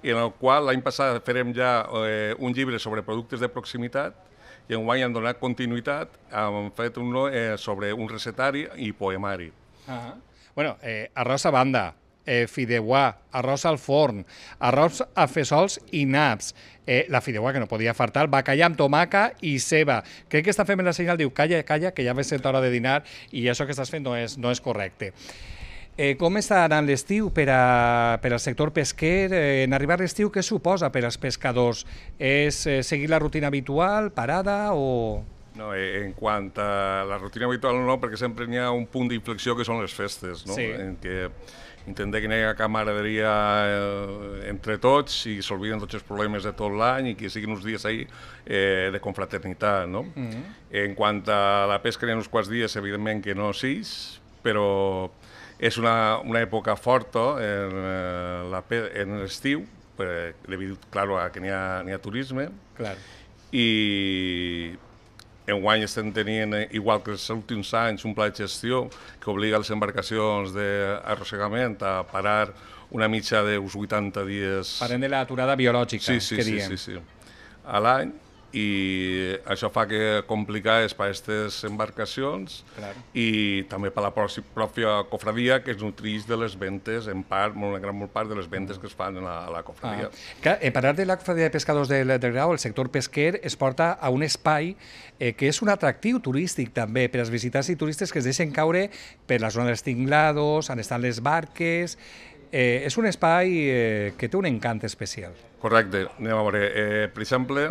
en el qual l'any passat farem ja eh, un llibre sobre productes de proximitat i en guany han donat continuïtat, han fet un eh, sobre un recetari i poemari. Uh ah. -huh. Bueno, eh, arròs a banda, eh, fideuà, arròs al forn, arròs a fesols i naps, eh, la fideuà que no podia faltar, bacallà amb tomaca i ceba. Crec que està fent la senyal, diu, calla, calla, que ja ve sent hora de dinar i això que estàs fent no és, no és correcte. Eh, com està anant l'estiu per, a, per al sector pesquer? Eh, en arribar l'estiu, què suposa per als pescadors? És eh, seguir la rutina habitual, parada o...? No, eh, en quant a la rutina habitual no, perquè sempre n'hi ha un punt d'inflexió que són les festes, no? Sí. En què intentem que n'hi hagi camaraderia eh, entre tots i s'olviden tots els problemes de tot l'any i que siguin uns dies ahir eh, de confraternitat, no? Mm -hmm. En quant a la pesca, n'hi ha uns quants dies, evidentment que no sis, però és una, una època forta en, eh, la, en l'estiu, degut, claro, a que n'hi ha, ha turisme, Clar. i guany estem tenint, eh, igual que els últims anys, un pla de gestió que obliga les embarcacions d'arrossegament a parar una mitja d'uns 80 dies... Parlem de l'aturada biològica, sí, sí, que sí, diem. Sí, sí, sí. A l'any, i això fa que complicar és per aquestes embarcacions Clar. i també per la pròpia cofradia que es nutreix de les ventes en part, una gran molt part de les ventes mm. que es fan a la, a la cofradia. Ah. Clar, en eh, parlar de la cofradia de pescadors del, del Grau, el sector pesquer es porta a un espai eh, que és un atractiu turístic també per als visitants i turistes que es deixen caure per la zona dels tinglados, on estan les barques, eh, és un espai eh, que té un encant especial. Correcte, anem a veure. Eh, per exemple,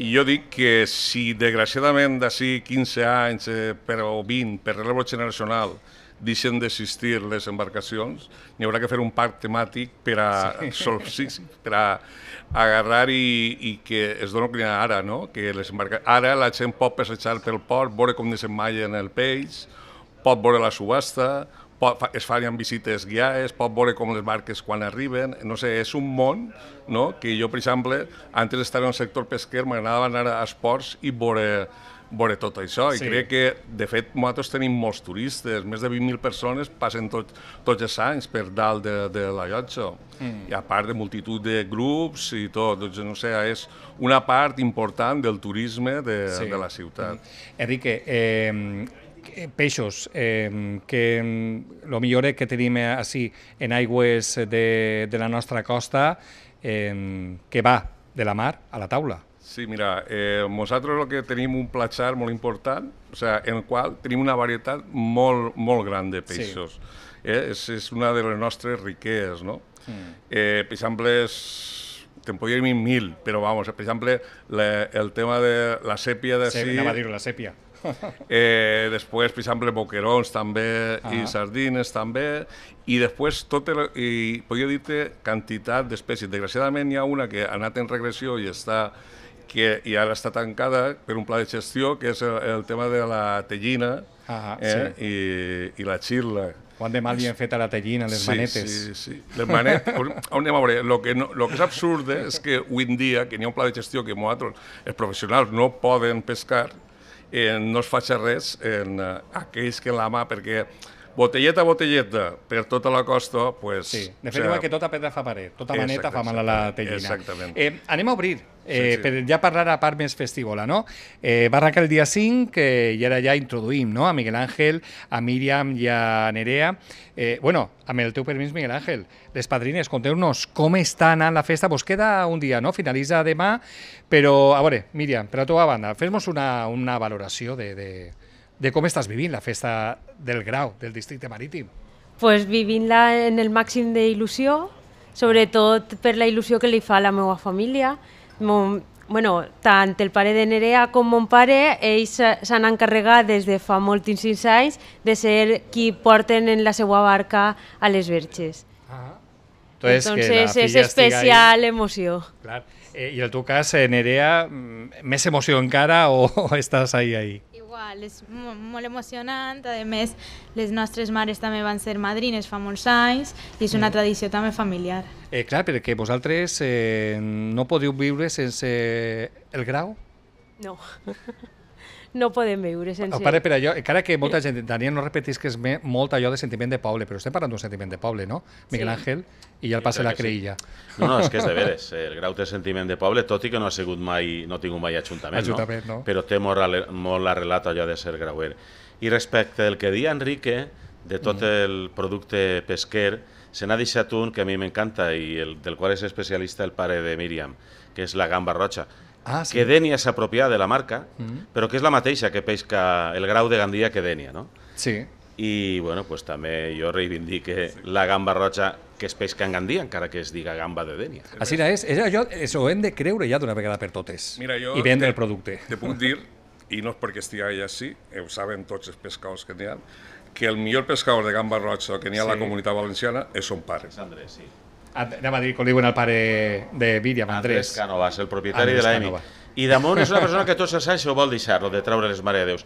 i jo dic que si desgraciadament d'ací 15 anys eh, o 20 per relevo generacional deixen d'existir les embarcacions, n'hi haurà que fer un parc temàtic per a, sí. *laughs* sí, per a agarrar i, i que es dona que ara, no? Que les embarca... Ara la gent pot passejar pel port, veure com desemmallen el peix, pot veure la subhasta, pot, es farien visites guiades, pot veure com les barques quan arriben, no sé, és un món no? que jo, per exemple, antes d'estar en el sector pesquer m'agradava anar a esports i veure, veure tot això, sí. i crec que, de fet, nosaltres tenim molts turistes, més de 20.000 persones passen tot, tots els anys per dalt de, de la llotja, mm. i a part de multitud de grups i tot, doncs, no sé, és una part important del turisme de, sí. de la ciutat. Mm. Enrique, eh, Eh, peixos eh, que el mm, millor que tenim eh, així en aigües de, de la nostra costa eh, que va de la mar a la taula. Sí, mira, eh, nosaltres el que tenim un platxar molt important, o sea, en el qual tenim una varietat molt, molt gran de peixos. Sí. Eh, és, és una de les nostres riqueses, no? Mm. Eh, per exemple, te'n podria dir mil, però vamos, per exemple, la, el tema de la sèpia de... Sí, anava a dir la sèpia. *laughs* Eh, després, per exemple, boquerons també, ah. i sardines també, i després tot el, i podria dir-te quantitat d'espècies. Desgraciadament hi ha una que ha anat en regressió i està que i ara està tancada per un pla de gestió, que és el, el tema de la tellina ah, eh, sí. i, i la xirla. Quant de mal li han fet a la tellina, les sí, manetes. Sí, sí, les manetes. *laughs* On anem a veure, el que, no, lo que és absurd és que avui dia, que n'hi ha un pla de gestió que nosaltres, els professionals, no poden pescar, eh, no es faci res en eh, aquells que la mà, perquè botelleta, botelleta, per tota la costa, pues, sí. De fet, o sigui, que tota pedra fa paret, tota maneta fa mal a la tellina. Exactament. Eh, anem a obrir eh, sí, sí. per ja parlar a part més festivola, no? Eh, va arrencar el dia 5, que eh, i ara ja introduïm no? a Miguel Ángel, a Míriam i a Nerea. Eh, bueno, amb el teu permís, Miguel Ángel, les padrines, conteu-nos com està anant la festa, vos queda un dia, no? Finalitza demà, però, a veure, Míriam, per la teva banda, fes-nos una, una valoració de, de, de com estàs vivint la festa del Grau, del districte marítim. pues vivint-la en el màxim d'il·lusió, sobretot per la il·lusió que li fa a la meva família. Mon, bueno, tant el pare de Nerea com mon pare, ells s'han encarregat des de fa moltíssims anys de ser qui porten en la seva barca a les Verges. Ah. Entonces, és que especial ahí. emoció. Clar. Eh, I en el teu cas, eh, Nerea, mm, més emoció encara o, *laughs* o estàs ahí, ahí? igual, és molt emocionant. A més, les nostres mares també van ser madrines fa molts anys i és una mm. tradició també familiar. Eh, clar, perquè vosaltres eh, no podeu viure sense el grau? No. *laughs* no podem viure sense... A pare, per allò, encara que molta eh. gent Daniel, no repetis que és me, molt allò de sentiment de poble, però estem parlant d'un sentiment de poble, no? Miguel sí. Ángel, i ja el passa la creïlla. Sí. No, no, és que és de *laughs* veres. Eh, el grau de sentiment de poble, tot i que no ha sigut mai, no ha tingut mai ajuntament, ajuntament no? no? però té molt, molt arrelat allò de ser grauer. I respecte al que deia Enrique, de tot mm. el producte pesquer, se n'ha deixat un que a mi m'encanta i el, del qual és especialista el pare de Míriam, que és la gamba roja ah, sí. que Dènia s'ha apropiat de la marca, mm. però que és la mateixa que pesca el grau de gandia que Dènia, no? Sí. I bueno, pues, també jo reivindique sí. la gamba roja que es pesca en Gandia, encara que es diga gamba de Dènia. Així és, és allò, ho hem de creure ja d'una vegada per totes Mira, jo i vendre te, el producte. Te puc dir, i no és perquè estigui allà així, eh, ho saben tots els pescadors que n'hi ha, que el millor pescador de gamba roja que n'hi ha sí. a la comunitat valenciana és son pare. Sandre, sí. Anem a dir, com diuen el pare de Víriam, Andrés. Andrés Canovas, el propietari Andrés de l'EMI. I damunt és una persona que tots els anys ho vol deixar, el de treure les maredeus.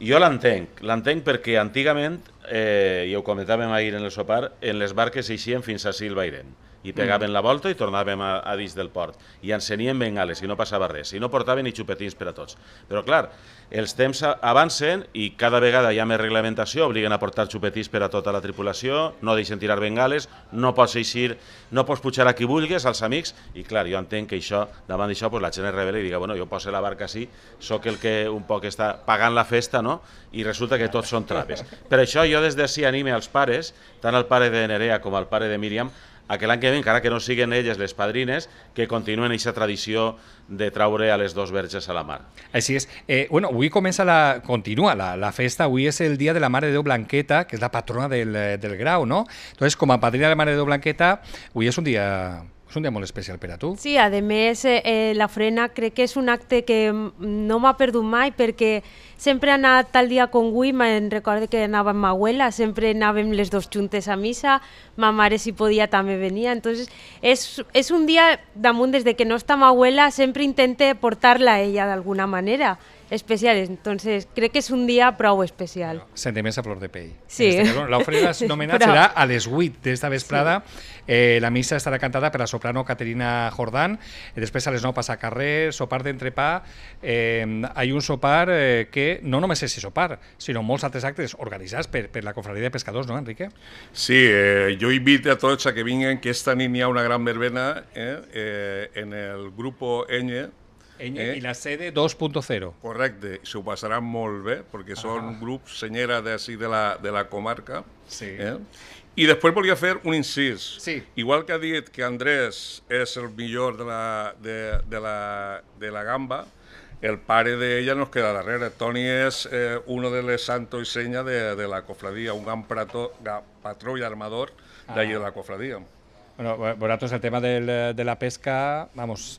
Jo l'entenc, l'entenc perquè antigament, eh, i ho comentàvem ahir en el sopar, en les barques eixien fins a Silva i Irene i pegaven mm. la volta i tornàvem a, a dins del port. I encenien bengales i no passava res, i no portaven ni xupetins per a tots. Però clar, els temps avancen i cada vegada hi ha més reglamentació, obliguen a portar xupetins per a tota la tripulació, no deixen tirar bengales, no pots eixir, no pots pujar a qui vulgues, als amics, i clar, jo entenc que això, davant d'això, pues, la gent es revela i diga, bueno, jo poso la barca així, sóc el que un poc està pagant la festa, no? I resulta que tots són traves. Per això jo des d'ací anime als pares, tant el pare de Nerea com el pare de Míriam, a que l'any que ve, encara que no siguen elles les padrines, que continuen aquesta tradició de traure a les dos verges a la mar. Així és. Eh, bueno, avui comença la... continua la, la festa. Avui és el dia de la Mare de Déu Blanqueta, que és la patrona del, eh, del Grau, no? Entonces, com a padrina de la Mare de Déu Blanqueta, avui és un dia és un dia molt especial per a tu. Sí, a més, eh, eh la frena crec que és un acte que no m'ha perdut mai perquè sempre he anat tal dia com avui, me'n recordo que anava amb ma abuela, sempre anàvem les dos juntes a missa, ma mare si podia també venia, entonces és, és un dia damunt des de que no està ma abuela sempre intenté portar-la a ella d'alguna manera especiales. Entonces, creo que es un dia prou especial. Sentiments a flor de pell. Sí. L'ofrena nomenat Però... serà a les 8 d'esta vesprada. Sí. Eh, la missa estarà cantada per la soprano Caterina Jordán. Eh, després a les 9 passa carrer, sopar d'entrepà. Eh, hi un sopar eh, que no només és sopar, sinó molts altres actes organitzats per, per la Confraria de Pescadors, no, Enrique? Sí, eh, jo invito a tots a que vinguin, que esta nit hi ha una gran verbena eh, eh, en el grup Ñ, Y ¿Eh? la sede 2.0. Correcte, se pasarán molt bé, porque son ah. grupos grups senyera de, la, de la comarca. Sí. y eh? después després volia un incis. Sí. Igual que ha dit que Andrés es el millor de la, de, de la, de la gamba, el pare de ella nos queda darrere. Toni és eh, uno de los santos y señas de, de la cofradía, un gran prato, patró armador de allí ah. de la cofradía. Bueno, es el tema del, de la pesca, vamos,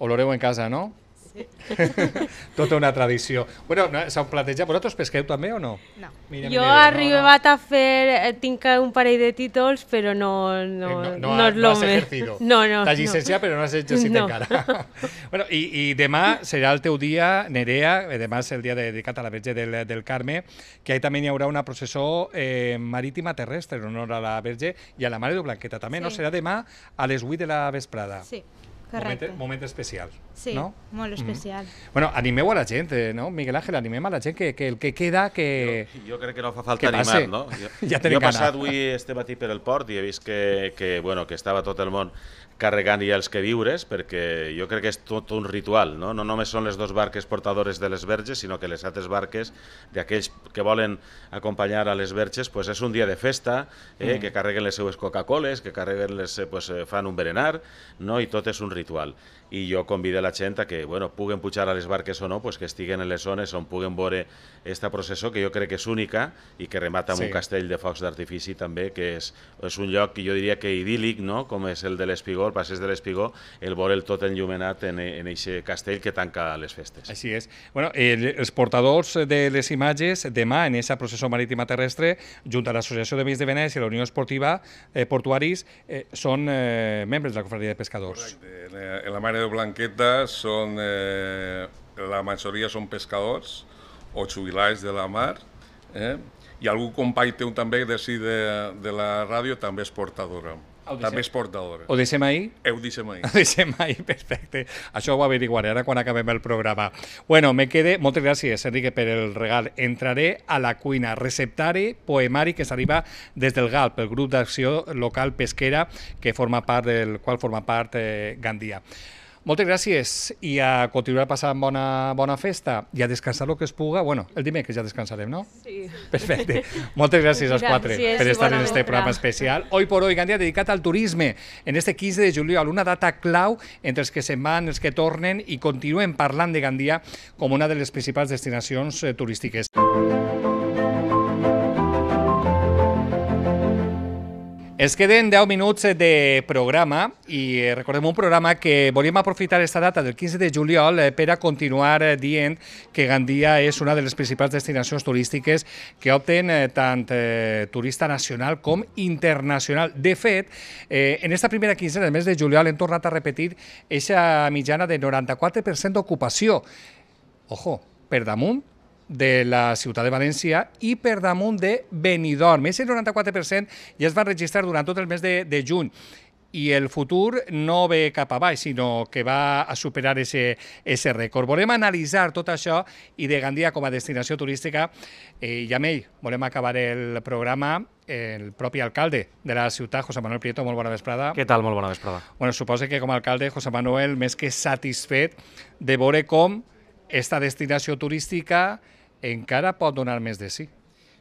oloreu en casa, no? Sí. *laughs* Tota una tradició. Bueno, no, s'ha platejat. Vosaltres pesqueu també o no? No. Mira, jo mira, he arribat no, no. a fer... Eh, tinc un parell de títols, però no, no, eh, no, no, no, no has ejercido. *laughs* No, no. T'has llicenciat, no. però no has exercit no. encara. *laughs* bueno, i, I demà serà el teu dia, Nerea, eh, demà és el dia dedicat a la Verge del, del Carme, que ahí també hi haurà una processó eh, marítima terrestre en honor a la Verge i a la Mare de Blanqueta també, sí. no? Serà demà a les 8 de la vesprada. Sí. Correcte. Moment, moment especial. Sí, no? molt mhm. especial. Mm -hmm. Bueno, animeu a la gent, eh, no, Miguel Ángel? Animem a la gent que, que el que queda... que... Jo, jo crec que no fa falta animar, no? *laughs* Jo, ja jo he passat avui este matí per el port i he vist que, que, bueno, que estava tot el món carregant i els que viures, perquè jo crec que és tot un ritual, no? No només són les dues barques portadores de les verges, sinó que les altres barques d'aquells que volen acompanyar a les verges, pues és un dia de festa, eh, mm. que carreguen les seues Coca-Coles, que carreguen les, eh, pues, eh, fan un berenar, no? I tot és un ritual i jo convido la gent a que bueno, puguen pujar a les barques o no, pues que estiguen en les zones on puguen veure aquesta processó, que jo crec que és única i que remata amb sí. un castell de focs d'artifici també, que és, és un lloc que jo diria que idíl·lic, no? com és el de l'Espigó, el passeig de l'Espigó, el veure el tot enllumenat en aquest castell que tanca les festes. Així és. Bueno, el, els portadors de les imatges demà en aquesta processó marítima terrestre, junt a l'Associació de Vins de Venècia i la Unió Esportiva eh, Portuaris, eh, són eh, membres de la Conferència de Pescadors. Correcte. En la, la mare Blanqueta són, eh, la majoria són pescadors o jubilats de la mar, eh? i algun company teu també de, si de, de la ràdio també és portadora. Deixem... També és portadora. Ho deixem ahir? Ho deixem ahir. Ho deixem ahir, *laughs* perfecte. Això ho averiguaré ara quan acabem el programa. Bueno, me quede... Moltes gràcies, Enrique, per el regal. Entraré a la cuina, receptari poemari que s'arriba des del GALP, el grup d'acció local pesquera que forma part del qual forma part eh, Gandia. Moltes gràcies i a continuar passant bona, bona festa i a descansar el que es puga. Bueno, el que ja descansarem, no? Sí. Perfecte. Moltes gràcies als quatre gràcies, per estar en este programa especial. Hoy por hoy, Gandia, dedicat al turisme. En este 15 de juliol, una data clau entre els que se'n van, els que tornen i continuen parlant de Gandia com una de les principals destinacions eh, turístiques. Música Es queden 10 minuts eh, de programa i eh, recordem un programa que volíem aprofitar aquesta data del 15 de juliol eh, per a continuar dient que Gandia és una de les principals destinacions turístiques que opten tant turista nacional com internacional. De fet, en esta primera quinzena del mes de juliol hem tornat a repetir aquesta mitjana de 94% d'ocupació. Ojo, per damunt de la ciutat de València i per damunt de Benidorm. És el 94% i es va registrar durant tot el mes de, de juny i el futur no ve cap avall, sinó que va a superar ese, ese rècord. Volem analitzar tot això i de Gandia com a destinació turística eh, i amb ell volem acabar el programa el propi alcalde de la ciutat, José Manuel Prieto, molt bona vesprada. Què tal? Molt bona vesprada. Bueno, suposa que com a alcalde, José Manuel, més que satisfet de veure com esta destinació turística encara pot donar més de sí.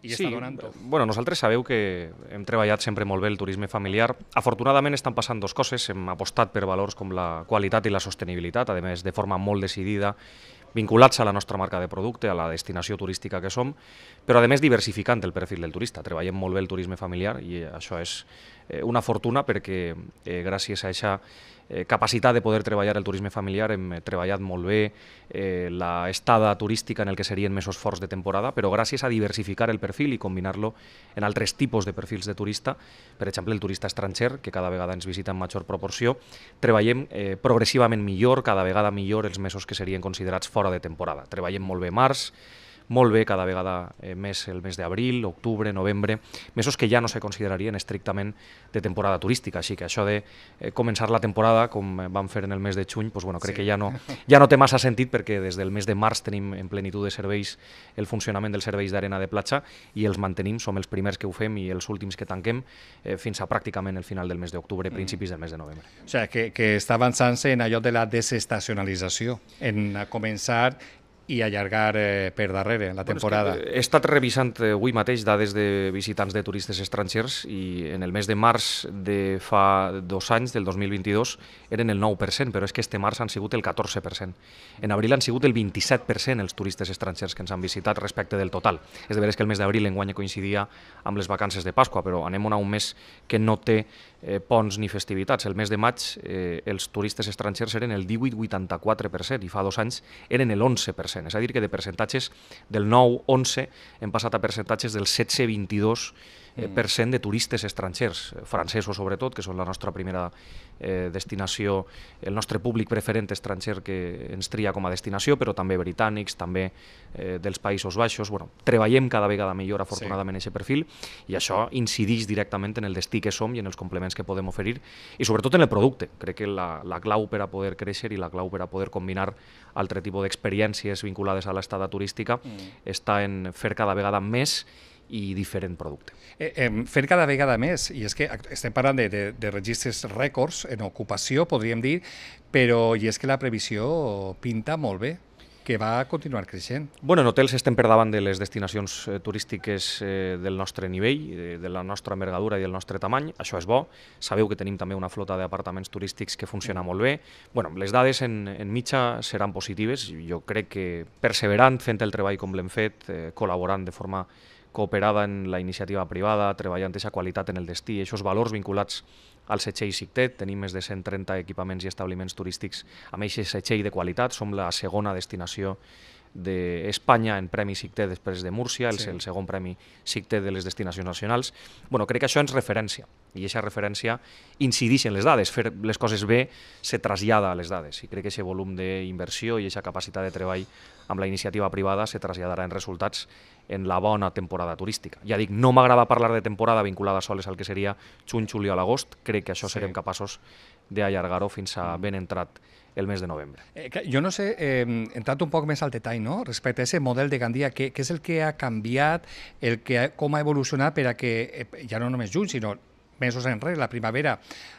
I sí, està donant Bueno, nosaltres sabeu que hem treballat sempre molt bé el turisme familiar. Afortunadament estan passant dues coses. Hem apostat per valors com la qualitat i la sostenibilitat, a més de forma molt decidida vinculats a la nostra marca de producte, a la destinació turística que som, però a més diversificant el perfil del turista. Treballem molt bé el turisme familiar i això és eh, una fortuna perquè eh, gràcies a aquesta eh, capacitat de poder treballar el turisme familiar hem eh, treballat molt bé eh, la estada turística en el que serien mesos forts de temporada, però gràcies a diversificar el perfil i combinar-lo en altres tipus de perfils de turista, per exemple el turista estranger, que cada vegada ens visita en major proporció, treballem eh, progressivament millor, cada vegada millor els mesos que serien considerats fora de temporada. Treballem molt bé març, molt bé cada vegada eh, més el mes d'abril, octubre, novembre, mesos que ja no se considerarien estrictament de temporada turística, així que això de eh, començar la temporada, com vam fer en el mes de juny, doncs, bueno, crec sí. que ja no, ja no té massa sentit perquè des del mes de març tenim en plenitud de serveis el funcionament dels serveis d'arena de platja i els mantenim, som els primers que ho fem i els últims que tanquem eh, fins a pràcticament el final del mes d'octubre, mm. principis mm. del mes de novembre. O sigui, sea, que, que està avançant-se en allò de la desestacionalització, en començar i allargar eh, per darrere la temporada. Bueno, he estat revisant eh, avui mateix dades de visitants de turistes estrangers i en el mes de març de fa dos anys, del 2022, eren el 9%, però és que este març han sigut el 14%. En abril han sigut el 27% els turistes estrangers que ens han visitat respecte del total. És de veres que el mes d'abril enguany coincidia amb les vacances de Pasqua, però anem a un mes que no té eh, ponts ni festivitats. El mes de maig eh, els turistes estrangers eren el 18,84% i fa dos anys eren el 11%. 100%, És a dir, que de percentatges del 9-11 hem passat a percentatges del 16-22 Eh, mm. per cent de turistes estrangers, eh, francesos sobretot, que són la nostra primera eh, destinació, el nostre públic preferent estranger que ens tria com a destinació, però també britànics, també eh, dels Països Baixos. Bueno, treballem cada vegada millor, afortunadament, sí. aquest perfil, i això incideix directament en el destí que som i en els complements que podem oferir, i sobretot en el producte. Crec que la, la clau per a poder créixer i la clau per a poder combinar altre tipus d'experiències vinculades a l'estada turística mm. està en fer cada vegada més i diferent producte. Eh, eh, fent cada vegada més, i és que estem parlant de, de, de registres rècords en ocupació, podríem dir, però i és que la previsió pinta molt bé que va continuar creixent. Bueno, en hotels estem per davant de les destinacions eh, turístiques eh, del nostre nivell, de, la nostra envergadura i del nostre tamany, això és bo. Sabeu que tenim també una flota d'apartaments turístics que funciona molt bé. Bueno, les dades en, en mitja seran positives. Jo crec que perseverant, fent el treball com l'hem fet, eh, col·laborant de forma cooperada en la iniciativa privada, treballant aquesta qualitat en el destí, aquests valors vinculats al setxell Sictet. Tenim més de 130 equipaments i establiments turístics amb aquest setxell de qualitat. Som la segona destinació d'Espanya en Premi Sictet després de Múrcia, el, sí. el segon Premi Sictet de les destinacions nacionals. bueno, crec que això ens referència, i aquesta referència incideix en les dades. Fer les coses bé se trasllada a les dades, i crec que aquest volum d'inversió i aquesta capacitat de treball amb la iniciativa privada se traslladarà en resultats en la bona temporada turística. Ja dic, no m'agrada parlar de temporada vinculada soles al que seria juny, juliol, agost. Crec que això sí. serem capaços d'allargar-ho fins a ben entrat el mes de novembre. Eh, jo no sé, eh, entrant un poc més al detall, no? respecte a aquest model de Gandia, què, què és el que ha canviat, el que, com ha evolucionat per a que, eh, ja no només juny, sinó mesos enrere, la primavera,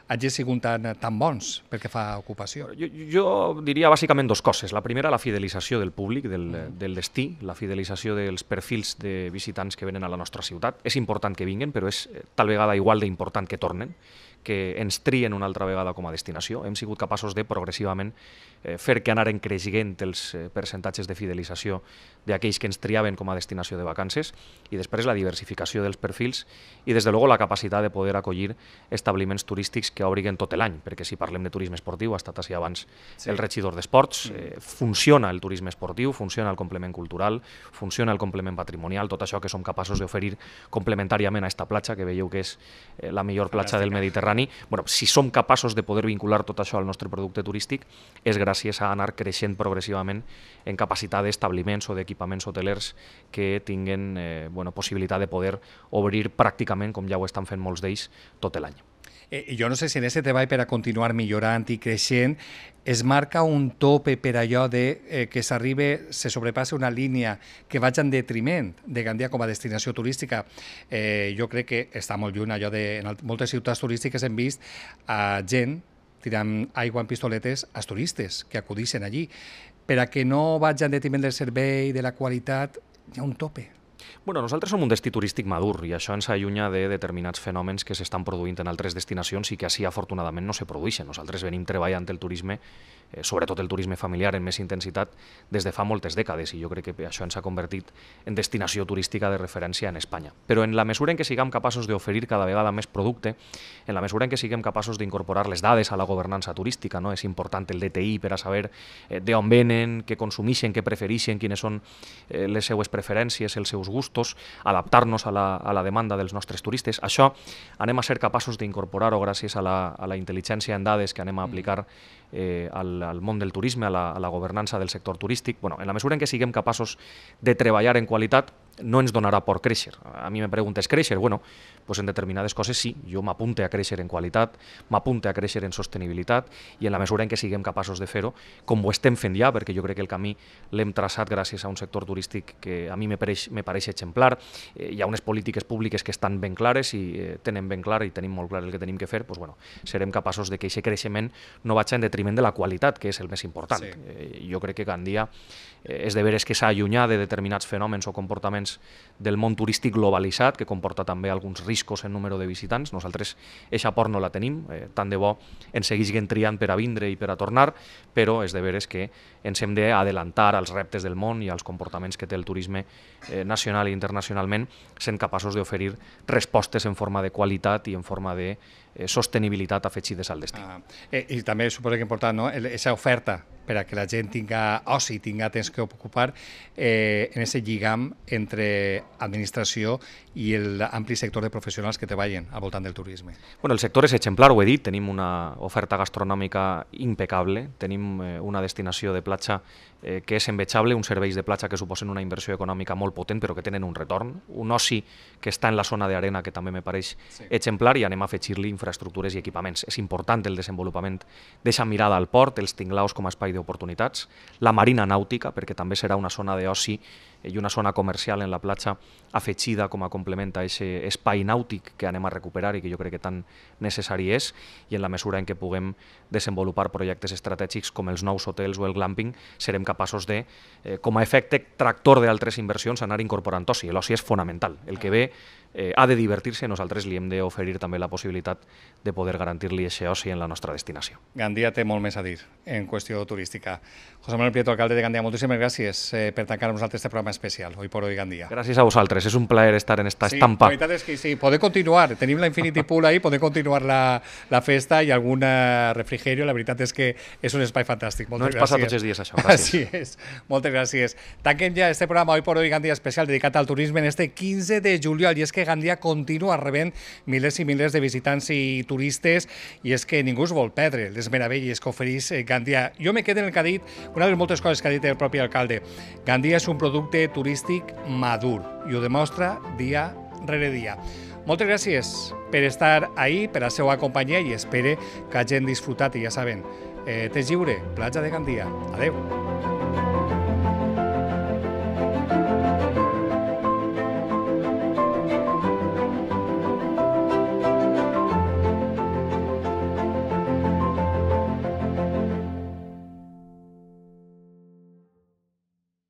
hagi sigut tan, tan bons pel que fa a ocupació? Jo, jo diria bàsicament dos coses. La primera, la fidelització del públic, del, mm. del destí, la fidelització dels perfils de visitants que venen a la nostra ciutat. És important que vinguin, però és eh, tal vegada igual d'important que tornen que ens trien una altra vegada com a destinació. Hem sigut capaços de progressivament Eh, fer que anaren creixent els eh, percentatges de fidelització d'aquells que ens triaven com a destinació de vacances i després la diversificació dels perfils i des de luego la capacitat de poder acollir establiments turístics que obriguen tot l'any, perquè si parlem de turisme esportiu, ha estat així abans sí. el regidor d'esports, mm. eh, funciona el turisme esportiu, funciona el complement cultural, funciona el complement patrimonial, tot això que som capaços d'oferir complementàriament a aquesta platja, que veieu que és eh, la millor platja del Mediterrani. Bueno, si som capaços de poder vincular tot això al nostre producte turístic, és gran gràcies a anar creixent progressivament en capacitat d'establiments o d'equipaments hotelers que tinguen eh, bueno, possibilitat de poder obrir pràcticament, com ja ho estan fent molts d'ells, tot l'any. Eh, jo no sé si en aquest treball per a continuar millorant i creixent es marca un tope per allò de eh, que s'arribe, se sobrepassa una línia que vaig en detriment de Gandia com a destinació turística. Eh, jo crec que està molt lluny allò de... En moltes ciutats turístiques hem vist eh, gent tirant aigua en pistoletes als turistes que acudixen allí. Per a que no vagi en detriment del servei, de la qualitat, hi ha un tope. Bueno, nosaltres som un destí turístic madur i això ens allunya de determinats fenòmens que s'estan produint en altres destinacions i que així afortunadament no se produeixen. Nosaltres venim treballant el turisme eh, sobretot el turisme familiar en més intensitat des de fa moltes dècades i jo crec que això ens ha convertit en destinació turística de referència en Espanya. Però en la mesura en què siguem capaços d'oferir cada vegada més producte, en la mesura en què siguem capaços d'incorporar les dades a la governança turística, no? és important el DTI per a saber eh, d'on venen, què consumixen, què preferixen, quines són eh, les seues preferències, els seus gustos, adaptar-nos a, la, a la demanda dels nostres turistes. Això anem a ser capaços d'incorporar-ho gràcies a la, a la intel·ligència en dades que anem a mm. aplicar mm eh, al, al món del turisme, a la, a la governança del sector turístic. Bueno, en la mesura en què siguem capaços de treballar en qualitat, no ens donarà por créixer. A mi me preguntes, créixer? Bueno, pues en determinades coses sí. Jo m'apunte a créixer en qualitat, m'apunte a créixer en sostenibilitat i en la mesura en què siguem capaços de fer-ho, com ho estem fent ja, perquè jo crec que el camí l'hem traçat gràcies a un sector turístic que a mi me pareix, me pareix exemplar. Eh, hi ha unes polítiques públiques que estan ben clares i eh, tenen ben clar i tenim molt clar el que tenim que fer, pues, bueno, serem capaços de que aquest creixement no vagi en detriment de la qualitat, que és el més important. Sí. Eh, jo crec que Gandia eh, és de veres que s'ha allunyat de determinats fenòmens o comportaments visitants del món turístic globalitzat, que comporta també alguns riscos en número de visitants. Nosaltres aquesta por no la tenim, eh, tant de bo ens seguisquen triant per a vindre i per a tornar, però és de veres que ens hem d'adelantar als reptes del món i als comportaments que té el turisme eh, nacional i internacionalment, sent capaços d'oferir respostes en forma de qualitat i en forma de eh, sostenibilitat afegides al destí. Ah, eh, I també suposo que important, no?, aquesta oferta per a que la gent tinga oci, tinga temps que ocupar, eh, en aquest lligam entre administració i l'ampli sector de professionals que treballen al voltant del turisme. Bueno, el sector és exemplar, ho he dit, tenim una oferta gastronòmica impecable, tenim eh, una destinació de platja eh, que és envejable, uns serveis de platja que suposen una inversió econòmica molt potent però que tenen un retorn, un oci que està en la zona d'arena que també me pareix sí. exemplar i anem a afegir-li infraestructures i equipaments. És important el desenvolupament d'aquesta mirada al port, els tinglaus com a espai de d'oportunitats, la marina nàutica, perquè també serà una zona d'oci Eh, i una zona comercial en la platja afegida com a complement a aquest espai nàutic que anem a recuperar i que jo crec que tan necessari és i en la mesura en què puguem desenvolupar projectes estratègics com els nous hotels o el glamping serem capaços de, eh, com a efecte tractor d'altres inversions, anar incorporant oci. L'oci és fonamental. El que ve eh, ha de divertir-se, nosaltres li hem d'oferir també la possibilitat de poder garantir-li aquest oci en la nostra destinació. Gandia té molt més a dir en qüestió turística. José Manuel Prieto, alcalde de Gandia, moltíssimes gràcies eh, per tancar amb nosaltres aquest programa programa especial, hoy por hoy Gandia. Gracias a vosaltres, es un placer estar en esta sí, estampa. La verdad es que sí, puede continuar, tenemos la Infinity Pool ahí, puede continuar la, la festa y algún refrigerio, la verdad es que es un espai fantástico. Nos no ens gràcies. passa tots els dies Gracias. gràcies. Així és, moltes ja este programa hoy por hoy Gandia especial dedicado al turismo en este 15 de julio, y es que Gandia continúa rebent miles y miles de visitantes y turistas, y es que ningú es vol perdre les meravelles que oferís eh, Gandia. Jo me quedo en el que ha dit, una de les moltes coses que ha dit el propi alcalde. Gandia és un producte projecte turístic madur i ho demostra dia rere dia. Moltes gràcies per estar ahí, per la seva companyia i espero que hagin disfrutat i ja saben, eh, tens lliure, platja de Gandia. Adeu.